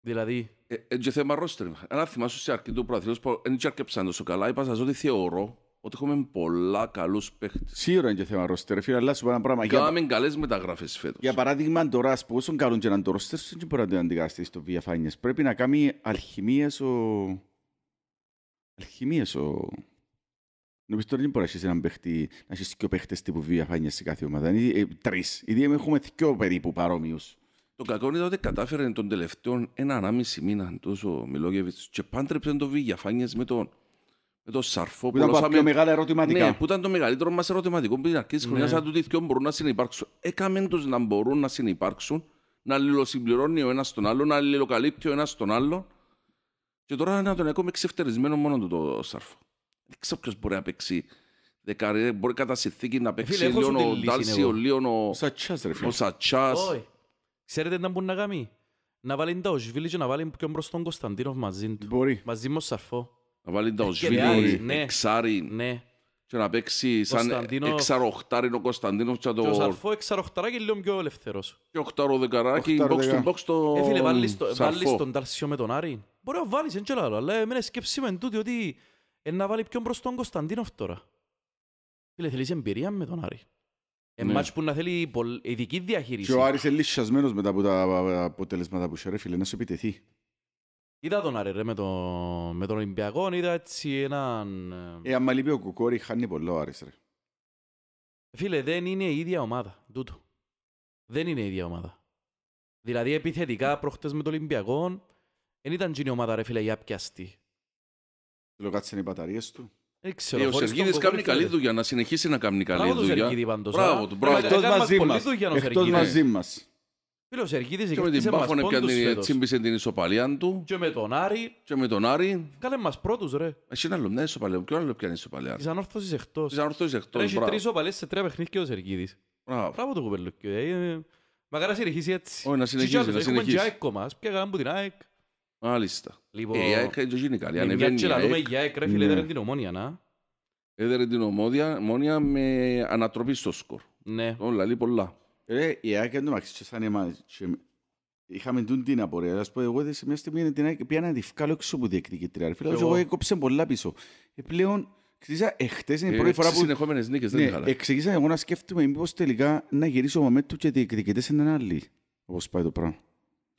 Δηλαδή... Είναι ε, και θέμα ρόστερ. Ε, αν θυμάσαι σε αρκετό προαθλήλος, δεν και αρκεψαν τόσο καλά, είπα σας ότι θεωρώ ότι έχουμε πολλά καλούς παίχτες. Σίγουρα είναι και θέμα ρόστερ, φίλε, αλλά σου πω ένα πράγμα. Κάμε καλές μεταγραφές φέτος. Για παράδειγμα, τώρα, ας πω, όσον καλούν και έναν το ρόστερ, δεν μπορεί να το αντικαστεί στο Βιαφάνιες. Πρέπει να κάνει αλχημίες ο... Αλχημίες ο... Νομίζω ότι δεν μπορεί να έχεις έναν παίχτη, να έχεις δύο παίχτες τύπου σε κάθε ομάδα. Είναι ε, τρεις. Ήδη έχουμε δύο περίπου παρόμοιους. Το κακό είναι ότι κατάφερε τον τελευταίο ένα-ανάμιση μήνα τόσο Μιλόγεβιτ και πάντρεψε το διαφάνειε με τον με το σαρφό που ήταν πολλώσαμε... πιο μεγάλα ερωτηματικά. Ναι, που ήταν το μεγαλύτερο μας ερωτηματικό που την αρχή ναι. χρονιάς. Αν τούτοι δυο μπορούν να συνεπάρξουν, έκαμε τους να μπορούν να συνεπάρξουν, να αλληλοσυμπληρώνει ο ένας τον άλλο, να αλληλοκαλύπτει ο ένας τον άλλο. Και τώρα να τον έχουμε ξεφτερισμένο μόνο του το σαρφό. Δεν ξέρω ποιος μπορεί να παίξει. Δεκαρι, μπορεί κατά συνθήκη να ε, παίξει Φίλε, λίον ο Ντάλσι, ο Λίον, ο Σατσάς. Ρε, ο Σατσάς. Ε, ξέρετε να μπορεί να κάνει. Να βάλει τα Οσβίλη και να βάλει πιο μπρος τον Κωνσταντίνο μαζί του. Μπορεί. Μαζί μου Σαρφό. Να βάλει ε, τα Οσβίλη, ναι. εξάρι. Ναι. Και να παίξει σαν Κωνσταντίνο... εξαροχτάρι ο Κωνσταντίνοφ. Και ο Σαρφό και λίγο πιο ελεύθερος. Και οχτάρο δεκαράκι, box to box το Σαρφό. Φίλε, βάλεις τον Ντάλσιο με τον Άρη. Μπορεί να βάλεις, δεν ξέρω άλλο, αλλά εμένα σκέψη με τούτη ότι να βάλει πιο μπροστά τον Κωνσταντίνοφ τώρα. Φίλε, θέλεις εμπειρία με τον Άρη. Ένα μάτς που να θέλει ειδική διαχείριση. Και ο Άρης είναι λυσιασμένος μετά από τα ε, αποτελέσματα που είχε, ρε φίλε, να σου επιτεθεί. Είδα τον Άρη, ρε, με, με τον Ολυμπιακό, είδα έτσι έναν... Ε, ε άμα λείπει ο Κουκόρη, χάνει πολύ ο Άρης, ρε. Φίλε, δεν είναι η ίδια ομάδα, τούτο. Δεν είναι η ίδια ομάδα. Δηλαδή, επιθετικά, προχτές με τον Ολυμπιακό, δεν ήταν η ομάδα, ρε φίλε, για πιαστή. Λέω κάτσαν οι μπαταρίες του. Ε, ο Σεργίδης κάνει καλή δουλειά, να συνεχίσει να κάνει καλή δουλειά. Μπράβο ε. του, μπράβο. Εκτός μαζί μας. μαζί μας. Φίλε, ο Σεργίδης και με την Πάφωνε πια την τσίμπησε την ισοπαλία του. Και με τον Άρη. Και με τον Άρη. Κάλε μας πρώτους ρε. Εσύ ένα άλλο, μια ισοπαλία. Ποιο άλλο πια είναι ισοπαλία. Της ανόρθωσης εκτός. Της ανόρθωσης εκτός, Έχει τρεις ισοπαλίες σε τρία παιχνίδια και ο Σεργίδης. Μπράβο το κουπελούκιο. Ε, ε, Μα καλά συνεχίσει έτσι. Όχι, να συνεχίσει, Έχουμε και ΑΕΚ κομμάς, πια κάναμε την ΑΕΚ. Μάλιστα. Λοιπόν, ε, η ΑΕΚ είναι γενικά. Η η ναι. την ομόνια να. Έδερε την ομόνια με ανατροπή στο σκορ. Ναι. Όλα λέει πολλά. η ΑΕΚ είναι Είχαμε τούν την απορία. Ας πω εγώ σε μια στιγμή την ΑΕΚ να τη βγάλω έξω που εγώ έκοψε πολλά πίσω. Ε, πλέον εχθές είναι η πρώτη ε, φορά που... συνεχόμενες νίκες, δεν είχα. Ναι, Εξήγησα εγώ να σκέφτομαι μήπως τελικά ο Μαμέτου και διεκδικητές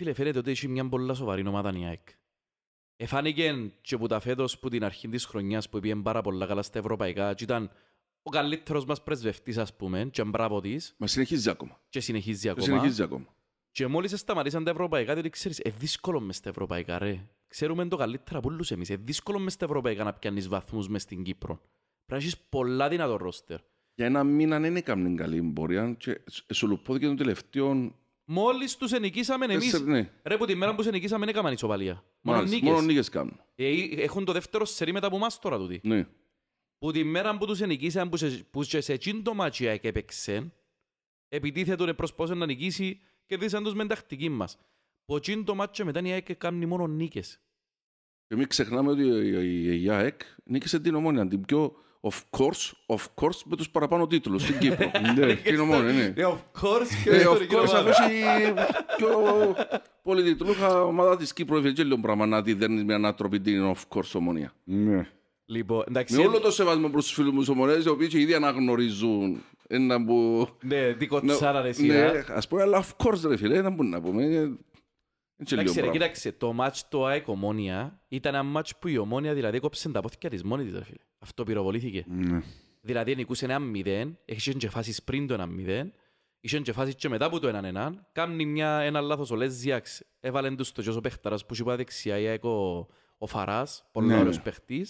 Φίλε, φαίνεται ότι έχει μια πολλά σοβαρή ομάδα η ΑΕΚ. Εφάνηκε και που τα φέτος που την αρχή της χρονιάς που πήγαινε πάρα πολλά καλά στα ευρωπαϊκά και ήταν ο καλύτερος μας πρεσβευτής ας πούμε και μπράβο της. Μα συνεχίζει ακόμα. Και συνεχίζει ακόμα. Και, συνεχίζει ακόμα. και μόλις σταματήσαν τα ευρωπαϊκά διότι ξέρεις, ε, δύσκολο μες τα ευρωπαϊκά ρε. Ξέρουμε το καλύτερα που λούσε εμείς. Ε, δύσκολο μες τα ευρωπαϊκά να πιάνεις βαθμούς μες στην Κύπρο. Πρέπει να έχεις πολλά δυνατό ρόστερ. Για ένα μήνα δεν έκαμε καλή εμπορία και ε, σου Μόλις τους ενικήσαμε ε, εμείς. Ναι. Ρε που τη μέρα που τους ενικήσαμε δεν έκαναν ισοπαλία. Μόνο νίκες. Μόνο νίκες κάνουν. Ε, ε, έχουν το δεύτερο σερί μετά από εμάς τώρα τούτη. Ναι. Που τη μέρα που τους ενικήσαμε που, σε, που σε, σε το μάτσια και έπαιξε, επιτίθετον προσπόσε να νικήσει και δίσαν του με τακτική μας. Που εκείνο το μάτσο μετά η ΑΕΚ κάνει μόνο νίκες. Και μην ξεχνάμε ότι η ΑΕΚ νίκησε την ομόνια, την πιο Of course, of course με τους παραπάνω τίτλους στην Κύπρο. Ναι, ε, είναι μόνο, ναι. Of course και ο ε, Of course, αφού έχει πιο πολυτιτλούχα ομάδα της Κύπρου Ευαγγέλιο πράγμα να τη δέρνεις με ανατροπή την of course ομονία. Ναι. Λοιπόν, εντάξει... Με όλο το σεβασμό προς τους φίλους μου ομονές, οι οποίοι ήδη αναγνωρίζουν ένα που... Ναι, δίκο ναι. τσάρα ρε σειρά. Ναι, ας πούμε, αλλά of course ρε φίλε, να μπορούμε να πούμε. Εντάξει, κοίταξε, το μάτς του ΑΕΚ Ομόνια ήταν ένα μάτς που η Ομόνια δηλαδή κόψε τα πόθηκια της μόνη της, ρε φίλε αυτό πυροβολήθηκε. Ναι. Δηλαδή νικούσε ένα μηδέν, έχεις και φάσεις πριν το ένα μηδέν, είχε και φάσεις και μετά από το έναν έναν, κάνει μια, ένα λάθος ο Λέζιαξ, έβαλε του το Τζόσο Πέχταρα που είπα δεξιά η ο, ο Φαράς, πολύ ναι. ωραίος ναι. παιχτή.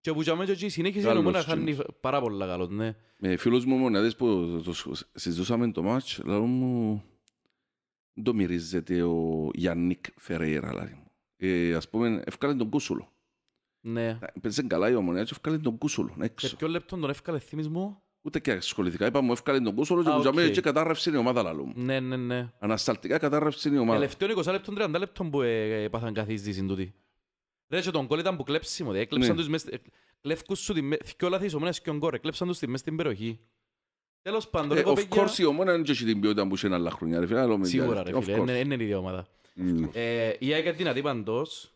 Και που και εκεί συνέχισε να μου χάνει πάρα πολύ καλό, ναι. Με φίλους μου μονάδες που το συζητούσαμε το μάτς, λέω μου, δεν το μυρίζεται ο Γιάννικ Φερέιρα, δηλαδή. Ε, ας πούμε, ευκάλε τον Κούσουλο. Ναι. Παίζει καλά η ομονία και έφκαλε τον κούσολο έξω. Σε ποιο λεπτό τον έφκαλε θύμις μου. Ούτε και ασχολήθηκα. Είπα μου έφκαλε τον κούσολο και, ah, okay. και κατάρρευσε η ομάδα λαλού μου. Ναι, ναι, ναι. Ανασταλτικά κατάρρευσε η ομάδα. Τελευταίο 20 λεπτών, 30 λεπτών που έπαθαν ε, ε, καθίστηση τούτη. Ρε και τον κόλ ήταν που κλέψιμο. Έκλεψαν ναι. τους μέσα... Ε, κλέφκους σου τη μέσα στην περιοχή. Τέλος πάντων, ε, Of course η ομόνα είναι και την ποιότητα που είχε άλλα χρόνια. Σίγουρα ρε φίλε, είναι η δύο ομάδα. Η ΑΕΚ δυνατή παντός.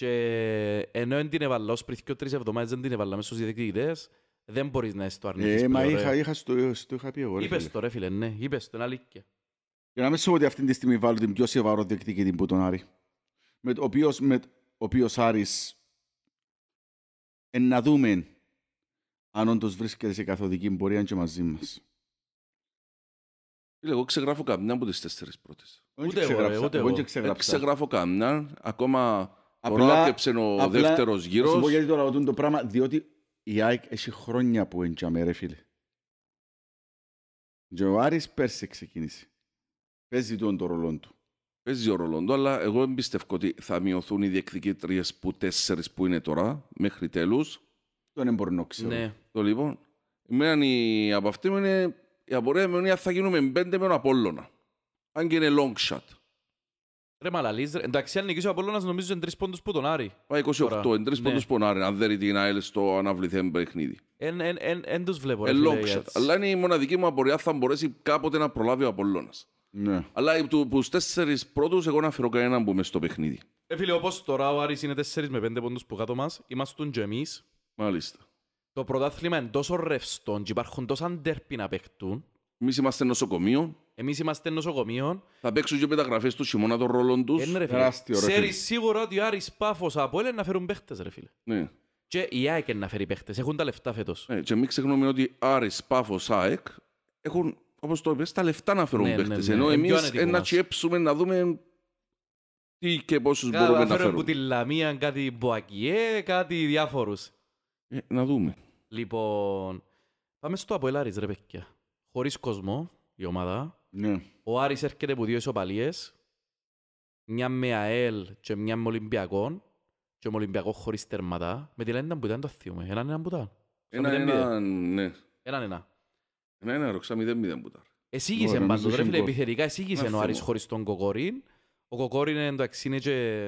Και ενώ δεν την έβαλα ως πριν και τρεις εβδομάδες δεν την έβαλα μέσα στους διεκτητές, δεν μπορείς να είσαι το αρνητής. Ε, μα είχα, είχα στο, στο είχα πει εγώ. Είπες το ρε φίλε, ναι, είπες το, είναι αλήθεια. Για να μην σου ότι αυτή τη στιγμή βάλω την πιο σεβαρό διεκδικητή που τον Άρη. Με το οποίος, με, ο οποίος Άρης ε, να δούμε αν όντως βρίσκεται σε καθοδική πορεία και μαζί μας. Εγώ ξεγράφω καμιά από τις τέσσερις πρώτες. Ούτε, ούτε εγώ, ούτε εγώ. Ε, ξεγράφω καμιά, ακόμα Απλά ο δεύτερο γύρο. Θα πω γιατί το ρωτούν το πράγμα, διότι η ΑΕΚ έχει χρόνια που εντιαμε, ρε φίλε. Και ο Άρης πέρσι ξεκίνησε. Παίζει τον το ρολό του. Παίζει ο ρόλον του, αλλά εγώ εμπιστεύω ότι θα μειωθούν οι διεκδικήτριες που τέσσερις που είναι τώρα μέχρι τέλους. Τον εμπορνό ξέρω. Ναι. Το λοιπόν. Εμένα η, από μου είναι η απορία μου είναι θα γίνουμε πέντε με τον Απόλλωνα. Αν και είναι long shot. Ρε μαλαλείς, εντάξει αν νικήσει ο Απόλλωνας νομίζω είναι τρεις πόντους που τον Άρη. 28, είναι τρεις ναι. πόντους που τον Άρη, αν δεν την ΑΕΛ στο αναβληθέν παιχνίδι. Εν τους βλέπω ρε φίλε. Αλλά είναι η μοναδική μου απορία θα μπορέσει κάποτε να προλάβει ο Απόλλωνας. Ναι. Αλλά από τους τέσσερις πρώτους εγώ να φέρω κανέναν που είμαι στο παιχνίδι. Ε φίλε όπως τώρα ο Άρης είναι τέσσερις με πέντε πόντους που κάτω μας, είμαστε και εμείς. Μάλιστα. Το είναι τόσο ρευστό υπάρχουν αντέρπι να παίχτουν. Εμείς είμαστε νοσοκομείο. Εμείς είμαστε νοσοκομείο. Θα παίξουν και μεταγραφές του Σιμώνα των ρόλων του. Ξέρει σίγουρα ότι ο Άρης Πάφος από έλεγε να φέρουν παίχτες, ρε φίλε. Ναι. Και η ΑΕΚ να φέρει παίχτες. Έχουν τα λεφτά φέτος. Ναι, και μην ξεχνούμε ότι ο Άρης Πάφος ΑΕΚ έχουν, όπως το είπες, τα λεφτά να φέρουν ναι, παίχτες. Ναι, ναι. Ενώ εμεί να τσιέψουμε να δούμε τι και πόσους μπορούμε να φέρουμε. Φέρουν από τη Λαμία κάτι Μποακιέ, κάτι διάφορους. Ε, να δούμε. Λοιπόν, πάμε στο Αποελάρη, ρε παιχνιά. Χωρίς κόσμο η ομάδα. Ναι. Ο Άρης έρχεται από δύο ισοπαλίες, μια με ΑΕΛ και μια με Ολυμπιακό, και με Ολυμπιακό χωρίς τερματά, με τη λένε που ήταν το θύμα, έναν έναν που ήταν. Έναν έναν, ναι. Έναν ένα. Έναν ένα, ρωξά μηδέν μηδέν που ήταν. Εσήγησε πάντως, ρε φίλε, επιθερικά εσήγησε ο Άρης χωρίς τον Κοκόριν. Ο Κοκόριν εντάξει είναι και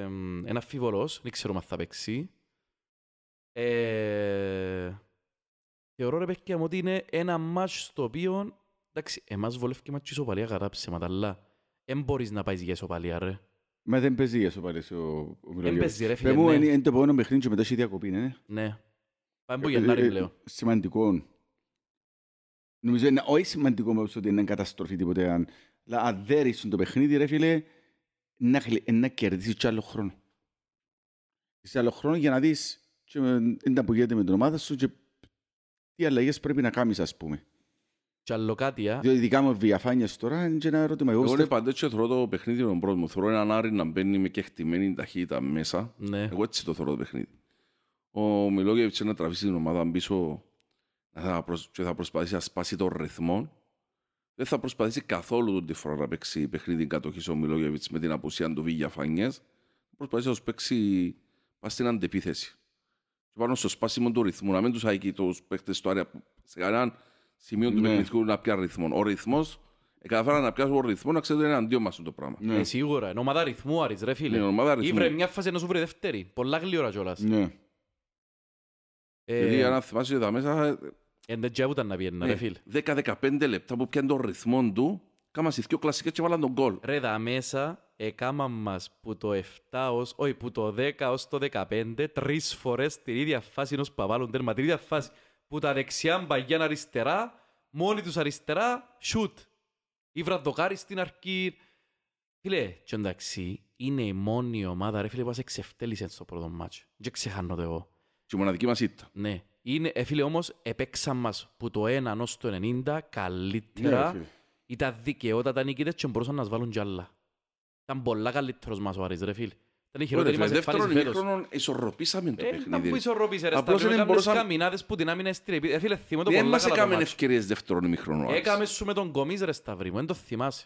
ένα φίβολος, δεν ξέρω αν θα παίξει. Ε, θεωρώ ρε παιδιά μου ότι είναι ένα μάτσο στο οποίο Εντάξει, εμάς βολεύει και μας ισοπαλία κατά ψέματα, αλλά δεν μπορείς να πάεις για ισοπαλία, ρε. Μα δεν παίζει για ισοπαλία ο Δεν παίζει, ρε φίλε, ναι. Είναι το επόμενο παιχνίδι και μετά έχει διακοπή, ναι. Ναι. Πάμε που ε, Γενάρη ε, ε, λέω. Σημαντικό. Νομίζω είναι όχι σημαντικό με ότι είναι καταστροφή τίποτε. Αν, αδέρισουν το παιχνίδι, ρε φίλε, να, να κερδίσεις και άλλο χρόνο. Σε άλλο χρόνο για να δεις και, να απογειέται με την ομάδα σου και τι αλλαγές πρέπει να κάνεις, ας πούμε και Διότι δικά μου διαφάνειες τώρα είναι και ένα ερώτημα. Εγώ είναι πάντα έτσι θωρώ το παιχνίδι με τον πρώτο μου. Θωρώ έναν Άρη να μπαίνει με κεχτημένη ταχύτητα μέσα. Ναι. Εγώ έτσι το θωρώ το παιχνίδι. Ο Μιλόγεβιτς να τραβήσει την ομάδα πίσω θα προσ... και θα προσπαθήσει να σπάσει τον ρυθμό. Δεν θα προσπαθήσει καθόλου τον τυφρό να παίξει παιχνίδι κατοχής ο Μιλόγεβιτ με την απουσία του Βίγια Φανιές. Θα προσπαθήσει να παίξει πας στην αντεπίθεση. Και πάνω στο σπάσιμο του ρυθμού, να μην τους αικεί τους παίχτε του Άρια σε κανέναν σημείο του ναι. παιχνιδιού να πιάνει ρυθμό. Ο ρυθμός, καταφέρα να πιάσω ρυθμό, να ξέρω ότι είναι αντίο μας το πράγμα. Ναι. Ε, σίγουρα. Είναι ομάδα ρυθμού, Άρης, ρε φίλε. Ναι, ομάδα ρυθμού. Ήβρε μια φάση να σου βρει δεύτερη. Πολλά γλύωρα κιόλας. Ναι. Ε... Γιατί αν θυμάσαι εδώ μέσα. Ε, εν δεν τζάβου ήταν να πιένα, ναι, ρε φίλε. 10-15 λεπτά που πιάνει το ρυθμό του, κάμα σε δύο κλασικές και βάλαν τον κόλ. Ρε δα μέσα, έκαμα μας που το 7 ως, όχι, που το 10 ως το 15 τρεις φορές την ίδια φάση ενός παβάλλον τέρμα, την ίδια φάση που τα δεξιά μπαγιάν αριστερά, μόνοι τους αριστερά, σούτ. Ή βραδοκάρι στην αρκή. Φίλε, και εντάξει, είναι η μόνη ομάδα, ρε φίλε, που μας εξευτέλισε στο πρώτο μάτσο. Και ξεχάνω το εγώ. Και η μοναδική μας ήταν. Ναι. Είναι, ε, φίλε, όμως, επέξαν μας που το 1 ως το 90 καλύτερα. Ναι, ήταν δικαιότατα νικητές και μπορούσαν να σβάλουν κι άλλα. Ήταν πολλά καλύτερος μας ο Άρης, ρε φίλε. Ήταν η χειρότερη μας εμφάνιση φέτος. Δεύτερον ισορροπήσαμε το ε, παιχνίδι. Να που ισορροπήσε ρε Σταύρο, έκαμε σκαμινάδες που την άμυνα έστειλε. Φίλε, θυμώ το πολλά καλά το μάτσο. Δεν μας έκαμε ευκαιρίες δεύτερον ημιχρόνο. Έκαμε σου με τον Κομίζ ρε Σταυρί μου, δεν το θυμάσαι.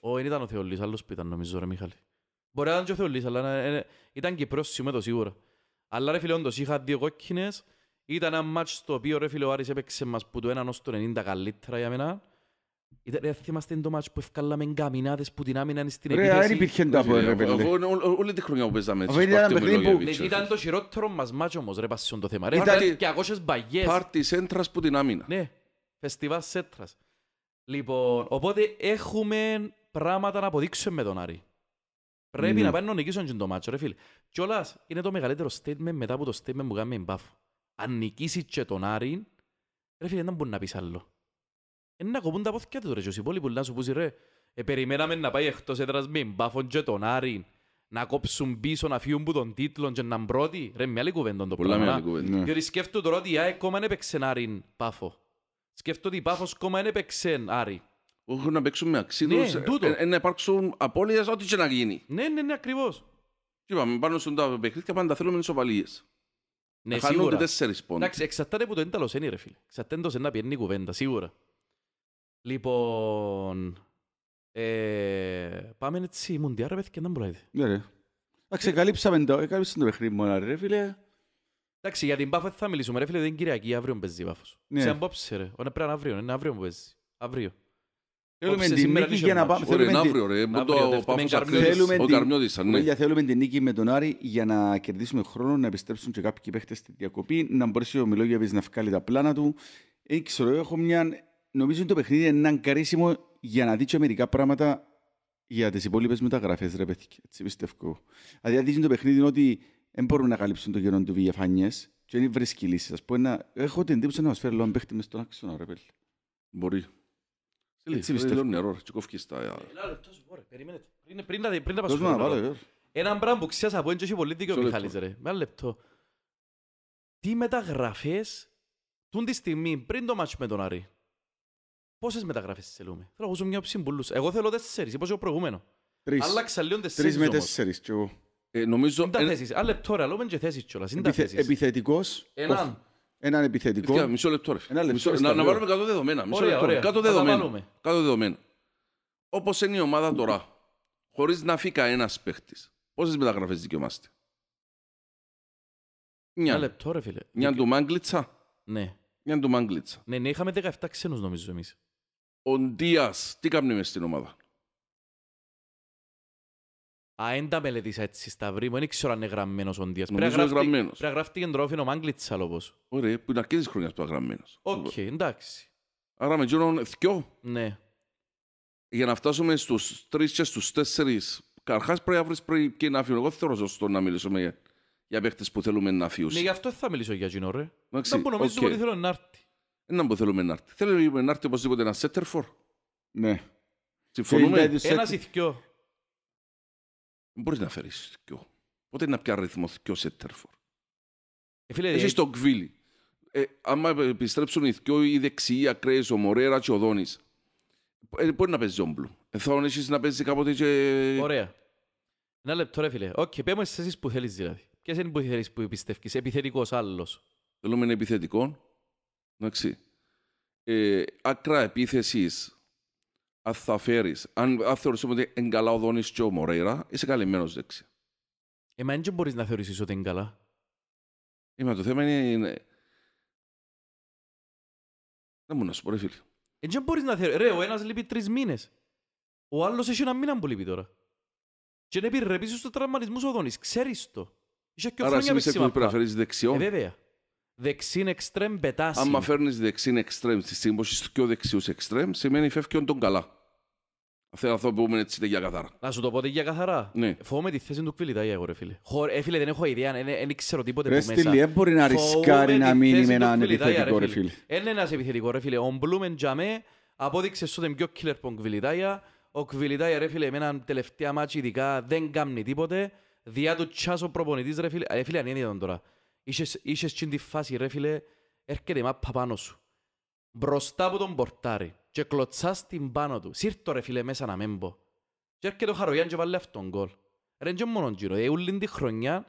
Όχι, ήταν ο Θεολής, άλλος που ήταν νομίζω ρε Μιχάλη. Μπορεί να ήταν και ο Θεολής, αλλά ε, ήταν και Κυπρός συμμέτω σίγουρα. Αλλά ρε φίλε, όντως είχα δύο κόκκινες. Ήταν ένα μάτσο το οποίο ρε φίλε ο Άρης έπαιξε μας που το έναν ως το 90 καλύτερα για μένα. Ήταν, ρε, θυμάστε το μάτσο που ευκάλαμε καμινάδες που την άμυνα στην επίθεση. Ρε, δεν υπήρχε τάπο, ρε, παιδί. Όλη τη χρονιά που παίζαμε έτσι. Ήταν το χειρότερο μας μάτσο όμως, ρε, πασίσον το θέμα. Ρε, και αγώσες μπαγιές. Πάρτι σέντρας που την άμυνα. Ναι, φεστιβάς σέντρας. Λοιπόν, οπότε έχουμε πράγματα να αποδείξουν με τον Άρη. Πρέπει mm. να πάνε να νικήσουν και το μάτσο, ρε φίλε. όλας είναι το μεγαλύτερο statement μετά από το statement που κάνει μπαφ. Αν νικήσεις και τον Άρη, ρε φίλε, δεν μπορεί να πεις άλλο. Είναι να κοπούν τα πόθηκια τους, ρε, και οι που να σου πούσει, ρε, ε, περιμέναμε να πάει εκτός έδρας με μπάφον και τον Άρη, να κόψουν πίσω, να φύγουν που τον τίτλο και να μπρώτη. Ρε, μια άλλη κουβέντα το πράγμα. Ναι. Διότι σκέφτω τώρα ότι η ΑΕΚ κόμμα έπαιξε Άρη πάφο. Σκέφτω ότι η Πάφος κόμμα έπαιξε Άρη. Όχι να παίξουν με αξίδους, ναι, ε, ε, ε, να υπάρξουν απώλειες, ό,τι και να γίνει. Ναι, ναι, ναι, ακριβώς. Και είπαμε, πάνω στον τα και πάντα θέλουμε ισοπαλίες. Ναι, να χάνονται τέσσερι πόντε. Εντάξει, εξαρτάται από το είναι δεν είναι ρε φίλε. Εξαρτάται το να πιένει κουβέντα, σίγουρα. Λοιπόν, ε, πάμε έτσι Μουντιάρα, ρε παιδιά, δεν μπορείτε. Ναι, ναι. Εντάξει, καλύψαμε το, καλύψαμε το παιχνίδι μόνο ρε φίλε. Εντάξει, για την Πάφο θα μιλήσουμε ρε φίλε, δεν είναι Κυριακή, αύριο παίζει η Πάφος. Ναι. Σε απόψε ρε, πρέπει να αύριο, είναι αύριο που παίζει. Αύριο. Θέλουμε την νίκη για να πάμε. Θέλουμε την νίκη με τον Άρη για να κερδίσουμε χρόνο να επιστρέψουν και κάποιοι παίχτες στη διακοπή, να μπορέσει ο Μιλόγεβιτ να βγάλει τα πλάνα του. Ήξερα, ε, έχω μια. Νομίζω ότι το παιχνίδι είναι έναν καρίσιμο για να δείξει μερικά πράγματα για τις υπόλοιπες μεταγραφές, ρε παιδί. Έτσι πιστεύω. Δηλαδή, το παιχνίδι ότι δεν μπορούμε να καλύψουν το γερόν του διαφάνειε και δεν βρίσκει λύσει. Έχω την εντύπωση να μας φέρει λόγω παίχτη μες στον άξονα, ρε παιδί. Μπορεί. Έτσι πιστεύω νερό, και κόφκεις τα... Ένα λεπτό σου, ωραία, περιμένετε. Πριν τα πασχολούν νερό. Ε. Έναν πράγμα που ξέρεις από έτσι έχει πολύ δίκιο ο Μιχάλης, ρε. Με ένα λεπτό. Τι μεταγραφές τούν τη στιγμή πριν το μάτσο με τον Άρη. Πόσες μεταγραφές θέλουμε. Θέλω να ακούσω μια ψήμπ Εγώ θέλω τέσσερις, είπα και ο προηγούμενο. Τρεις. Άλλαξα λίγο τέσσερις Τρεις με τέσσερις κι εγώ. Ε, νομίζω... Είναι τα θέσεις. Ένα λεπτό, ρε, λόγω και θέσεις κιόλας. Επιθετικός. Έναν έναν επιθετικό. Παιδιά, μισό λεπτό. Ρε. Ένα λεπτό μισό, να, να βάλουμε κάτω δεδομένα. Μισό ωραία, λεπτό. Ωραία. Κάτω δεδομένα. Κάτω δεδομένα. Όπως είναι η ομάδα τώρα, χωρίς να φύγει κανένας παίχτης, πόσες μεταγραφές δικαιωμάστε. Μια. Ένα λεπτό, ρε φίλε. Μια του Μάγκλιτσα. Ναι. Μια του Μάγκλιτσα. Ναι, ναι, είχαμε 17 ξένους νομίζω εμείς. Ο Ντίας, τι κάνουμε στην ομάδα. Α, δεν τα μελετήσα έτσι στα βρήμα, δεν ξέρω αν είναι γραμμένος ο Ντίας. Νομίζω είναι γραμμένος. Πρέπει να γράφτηκε τρόφινο Μάγκλητσα, λόγος. Ωραία, που είναι αρκετής χρονιάς που ήταν γραμμένος. Οκ, εντάξει. Άρα με γίνον δυο. Ναι. Για να φτάσουμε στους τρεις και στους τέσσερις, καρχάς πρέπει να βρεις πριν και να φύγουν. Εγώ θέλω σωστό να μιλήσουμε για παίχτες που θέλουμε να φύγουν. Ναι, γι' αυτό θα μιλήσω για γίνον, ρε. Να που νομίζω ότι θέλω να έρθει. Ε, να που θέλουμε να έρθει. Θέλουμε να έρθει οπωσδήποτε ένα σέτερφορ. Ναι. Συμφωνούμε. Ένας ή δυο. Δεν μπορείς να φέρεις κιό. Πότε είναι πια αριθμό κιό σε τέρφορ. Ε, φίλε, Έχεις ε... τον Κβίλι. Ε, άμα επιστρέψουν οι δεξιοί, οι δεξιοί ακραίε, ο Μωρέρα και ο Δόνης. Ε, μπορεί να παίζει ζόμπλου. Ε, θα ονείσεις να παίζει κάποτε και. Ωραία. Ένα λεπτό, ρε φίλε. Οκ, okay, πέμε σε που θέλεις δηλαδή. Ποιες είναι που θέλεις που πιστεύει, επιθετικός άλλος. Θέλουμε ένα επιθετικό. Εντάξει. Ε, άκρα επίθεσης αν θα φέρεις. Αν, αν θεωρήσουμε ότι είναι καλά ο Δόνης και ο Μωρέιρα, είσαι καλυμμένος δεξιά. μα δεν μπορείς να θεωρήσεις ότι είναι καλά. Είμαι, το θέμα είναι. Δεν μου να σου πω, ρε φίλε. Ε, δεν μπορείς να θεωρήσει. Ρε, ο ένας λείπει τρεις μήνες. Ο άλλος έχει ένα μήνα που λείπει τώρα. Και να επί στου τραυματισμού ο Δόνης. Ξέρεις το. Είσαι και ο Άρα εσύ είσαι που φέρεις δεξιό. Ε, βέβαια δεξίν εξτρέμ πετάσει. Άμα φέρνεις δεξίν εξτρέμ στη σύμπωση στου πιο δεξιού εξτρέμ, σημαίνει φεύγει τον καλά. Θέλω να το πούμε έτσι για καθαρά. Να σου το πω για καθαρά. Ναι. Φοβόμαι τη θέση του Κβιλιτά για ρε φίλε. Χωρί, ε, φίλε, δεν έχω ιδέα, ε, ε, δεν ναι, ξέρω τίποτε ρε, από μέσα. Ρε μπορεί να ρισκάρει να μείνει με έναν επιθετικό ρε φίλε. Είναι ένας επιθετικός ρε φίλε. Ο Μπλούμεν Τζαμέ απόδειξε σου τον πιο killer από τον Κβιλιτάγια. Ο κουβιλιτάια, ρε φίλε με έναν τελευταία μάτσι ειδικά δεν κάνει τίποτε. Διά του τσάσο προπονητής ρε φίλε. Ρε φίλε αν είναι τώρα είσαι στην φάση ρε φίλε, έρχεται η μάπα πάνω σου. Μπροστά από τον πορτάρι και κλωτσάς την πάνω του. Σύρτο ρε φίλε μέσα να μην πω. Και έρχεται ο Χαρογιάν και βάλει αυτόν κόλ. Ρε και μόνον γύρω, ε, ούλην τη χρονιά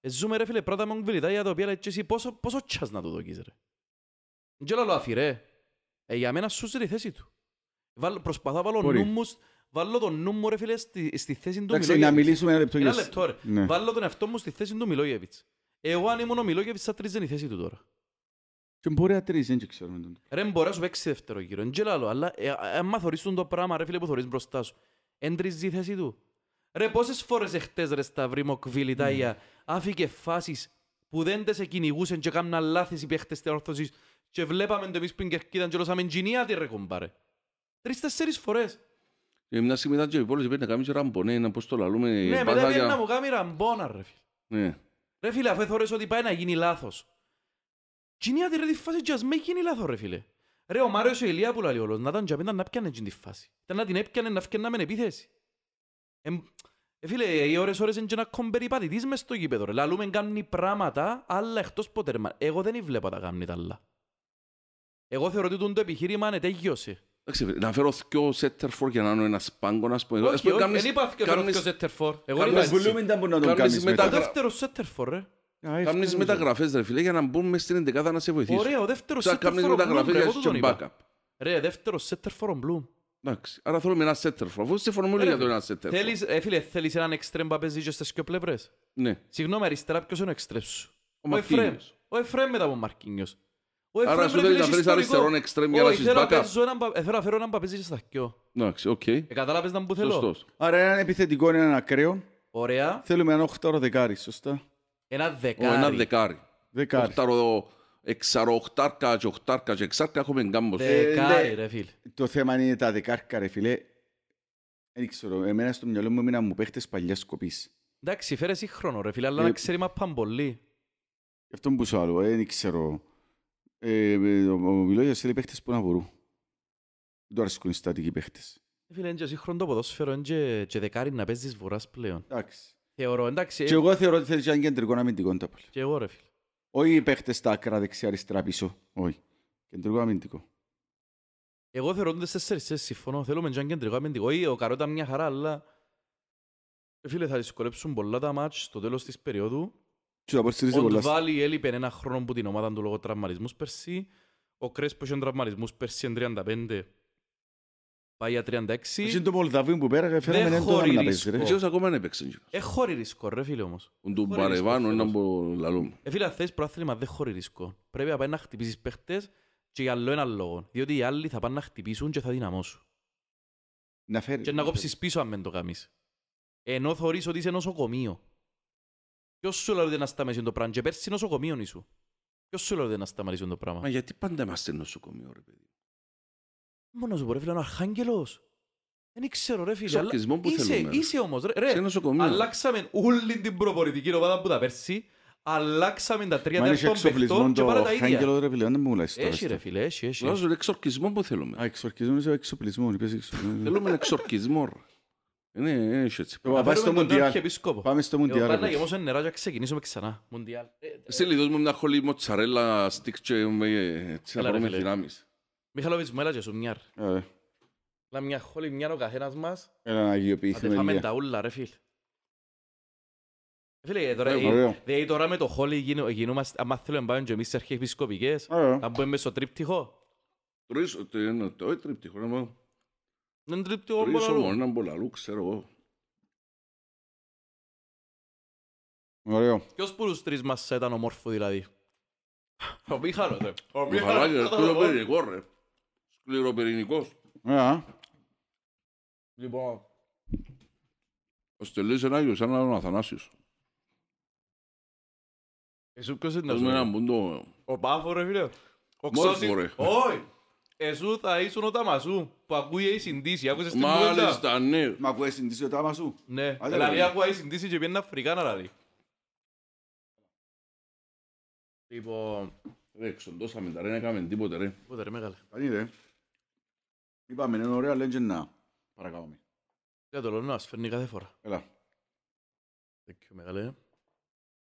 ε, ζούμε ρε φίλε πρώτα με ογκβιλιτά για το οποίο λέει εσύ πόσο, πόσο τσάς να το δοκείς ρε. Και λέω αφή ρε, ε, για μένα σου ζει στη θέση του. Βάλ, προσπαθώ βάλω νου μου, βάλω τον νου μου ρε φίλε στη, στη θέση του Μιλόγεβιτς. Να μιλήσουμε ένα λεπτό. Ένα λεπτό ρε. Ναι. Βάλω τον εαυτό μου στη θέση του Μιλόγεβιτς. Εγώ αν ήμουν ο Μιλόγεβιτς θα τρίζει η θέση του τώρα. Και μπορεί να τρίζει, δεν ξέρουμε τον. Ρε μπορεί να σου παίξει δεύτερο γύρο, εν λάλο, αλλά άμα ε, ε, θωρείς τον το πράγμα ρε φίλε που θωρείς μπροστά σου, εν τρίζει η θέση του. Ρε πόσες φορές εχθές ρε στα Σταυρή Μοκβίλη ναι. Τάια άφηκε φάσεις που δεν τις κυνηγούσαν και κάμουν λάθης οι παίχτες της ορθωσής και βλέπαμε το εμείς πριν κερκίδαν και λόσαμε εγγυνία τη ρε κομπάρε. Τρεις-τέσσερις φορές. Και ε, μια στιγμή ήταν και οι πόλεις να κάνεις ραμπονέ, να πώς το λαλούμε. Ναι, μετά πήγαινε να μου κάνει ραμπόνα ρε φίλε. Ναι. Ρε φίλε, αφού θεωρείς ότι πάει να γίνει λάθος. Τι είναι αυτή της φάσης και ας με γίνει λάθος ρε φίλε. Ρε ο Μάριος ο Ηλία που λέει όλος, να ήταν και να πιάνε την φάση. Ήταν να την έπιανε να φτιάνε μεν επίθεση. Ε, φίλε, οι ώρες ώρες είναι και να περιπατητής μες στο γήπεδο ρε. Λαλούμε κάνουν πράγματα, αλλά εκτός ποτέρμα. Εγώ δεν βλέπω τα κάνουν τα άλλα. Εγώ θεωρώ ότι το επιχείρημα είναι τέγιωσε. Να φέρω δυο σέτερ φορ για να είναι ένα σπάγκο, να σπούμε. Όχι, δεν είπα δυο σέτερ φορ. Εγώ είπα έτσι. Το δεύτερο σέτερφορ, ρε. Κάνεις ε. μεταγραφές, ρε φίλε, για να μπουν μες στην εντεκάδα να σε βοηθήσουν. Ωραία, ο δεύτερος σέτερ φορ. ο Μπλουμ, για τον είπα. Ρε, δεύτερος φορ ο Μπλουμ. Εντάξει, άρα θέλουμε ένα σέτερ φορ. Αφού συμφωνούμε φορμούλη για το ένα σέτερ φορ. Ε, φίλε, θέλεις έναν εξτρέμ που παίζει στις δυο πλευρές. Ναι. Συγγνώμη, αριστερά ποιος είναι ο εξτρέμ σου. Ο Εφρέμ. Ο Εφρέμ μετά από ο Μαρκίνιος. Άρα σου θέλει να φέρεις αριστερόν εξτρέμ για να έχεις ε, Θέλω να φέρω έναν παπέζι και στα Εντάξει, οκ. Ε, κατάλαβες θέλω. Άρα έναν επιθετικό έναν ακραίο. Ωραία. Θέλουμε οχτάρο δεκάρι, σωστά. Ένα δεκάρι. δεκάρι. Δεκάρι. Οχτάρο οχτάρκα, οχτάρκα έχουμε γκάμπος. Δεκάρι ε, ναι. ρε Το θέμα είναι τα δεκάρκα ρε φίλε. εμένα στο μυαλό μου φέρε σύγχρονο ρε φίλε, αλλά να ξέρει μα πάνε πολύ. Αυτό μου άλλο, δεν ε, ε, ο Μιλόγιας θέλει παίχτες που να μπορούν. Δεν του αρέσκουν οι στατικοί παίχτες. Φίλε, είναι και σύγχρονο ποδόσφαιρο, είναι και, και δεκάρι να παίζεις βοράς πλέον. Εντάξει. Θεωρώ, εντάξει. Και ε, εγώ θεωρώ ότι θέλεις και έναν κεντρικό να μην τικών τα Και εγώ ρε φίλε. Όχι οι παίχτες τα άκρα δεξιά αριστερά πίσω. Όχι. Κεντρικό αμυντικό. Εγώ θεωρώ ότι σε τέσσερις ε, συμφωνώ. Θέλουμε έναν κεντρικό αμυντικό. Ή ο Καρότα μια χαρά, αλλά... Φίλε, θα δυσκολέψουν πολλά τα μάτς στο τέλος της περίοδου ο Ντβάλι έλειπε ένα χρόνο που την ομάδα του λόγω τραυματισμούς περσί. Ο Κρέσπο είχε τραυματισμούς περσί εν 35. Πάει για 36. Είναι το Μολδαβί που πέρα και φέραμε έναν τώρα να παίξει. Έχω ακόμα δεν παίξει. Ε, χωρί ρίσκο ρε φίλε όμως. Ον του παρεβάνω από που μου. Ε, φίλε, θες προάθλημα δεν χωρί ρίσκο. Πρέπει να πάει να χτυπήσεις παίχτες και για άλλο ένα λόγο. Διότι οι άλλοι θα πάνε να χτυπήσουν και θα δυναμώσουν. Να Και να κόψεις πίσω αν δεν το κάνεις. Ενώ θωρείς ότι είσαι νοσοκομείο. Ποιος σου λέει να σταματήσει το πράγμα και πέρσι νοσοκομείο ήσου. Ποιος σου λέει να σταματήσει το πράγμα. Μα γιατί πάντα είμαστε νοσοκομείο ρε παιδί. Μόνος σου ρε φίλε, ο αρχάγγελος. Δεν ξέρω ρε φίλε. Αλλά... Που είσαι, θέλουμε, είσαι όμως ρε. ρε. Αλλάξαμε όλη την προπορητική ομάδα που τα πέρσι. Αλλάξαμε τα τρία τέταρτων παιχτών και πάρα τα ίδια. Μα είναι εξοπλισμό το ρε φίλε, δεν μου λες τώρα. Έχει ρε φίλε, έχει, έχει. Λάζω εξορκισμό που θέλουμε. Α, εξορκισμό, είσαι εξοπλισμό. Θέλουμε εξορκισμό ρε. Ναι, ναι, ναι, έτσι. Πάμε στο Μουντιάλ. Πάμε στο Μουντιάλ. Πάμε να πόσο νερά και ξεκινήσουμε ξανά. Μουντιάλ. Σε λιδός μου μια χολή μοτσαρέλα, στικ και έτσι να πάρουμε δυνάμεις. Μιχαλόβιτς μου έλαγε σου μιάρ. Να ε. μια χολή μια ο καθένας μας. Έλα να αγιοποιηθούμε. Θα φάμε τα ούλα ρε φίλ. Φίλε, ε, ε, δηλαδή, τώρα με το χόλι γίνουμε, άμα θέλουμε να πάμε και εμείς σε αρχιεπισκοπικές, να μπούμε στο τρίπτυχο. Τρεις, ναι, το τρίπτυχο, να δεν τρίπτει ο Μπολαλού. Μόνο Μπολαλού, ξέρω εγώ. Ωραίο. Ποιος που τους τρεις μας ήταν ομόρφο δηλαδή. Ο Μίχαλος, ρε. Ο Μίχαλος, σκληροπυρηνικός, ρε. Σκληροπυρηνικός. Ναι. Λοιπόν. Ο Στελής είναι Άγιος, σαν ο Αθανάσιος. Εσύ ποιος είναι ο Στελής. Ο Πάφο, ρε φίλε. Ο Ξώσης. Όχι. Εσού θα ήσουν ο Ταμασού που ακούει η συντήση. Άκουσες την κουβέντα. Μάλιστα, ναι. Μα ακούει η συντήση ο Ταμασού. Ναι. Ε, δηλαδή ακούει η συντήση και πιένει Αφρικάνα δηλαδή. Λοιπόν... Ρε, ξοντώσαμε τα ρε, να κάνουμε τίποτε ρε. Πότε ρε, μεγάλε. Καλή ρε. Είπαμε, είναι ωραία, λένε και να παρακάμουμε. Για το λόγο, ας φέρνει κάθε φορά. Έλα. Τεκιο μεγάλε.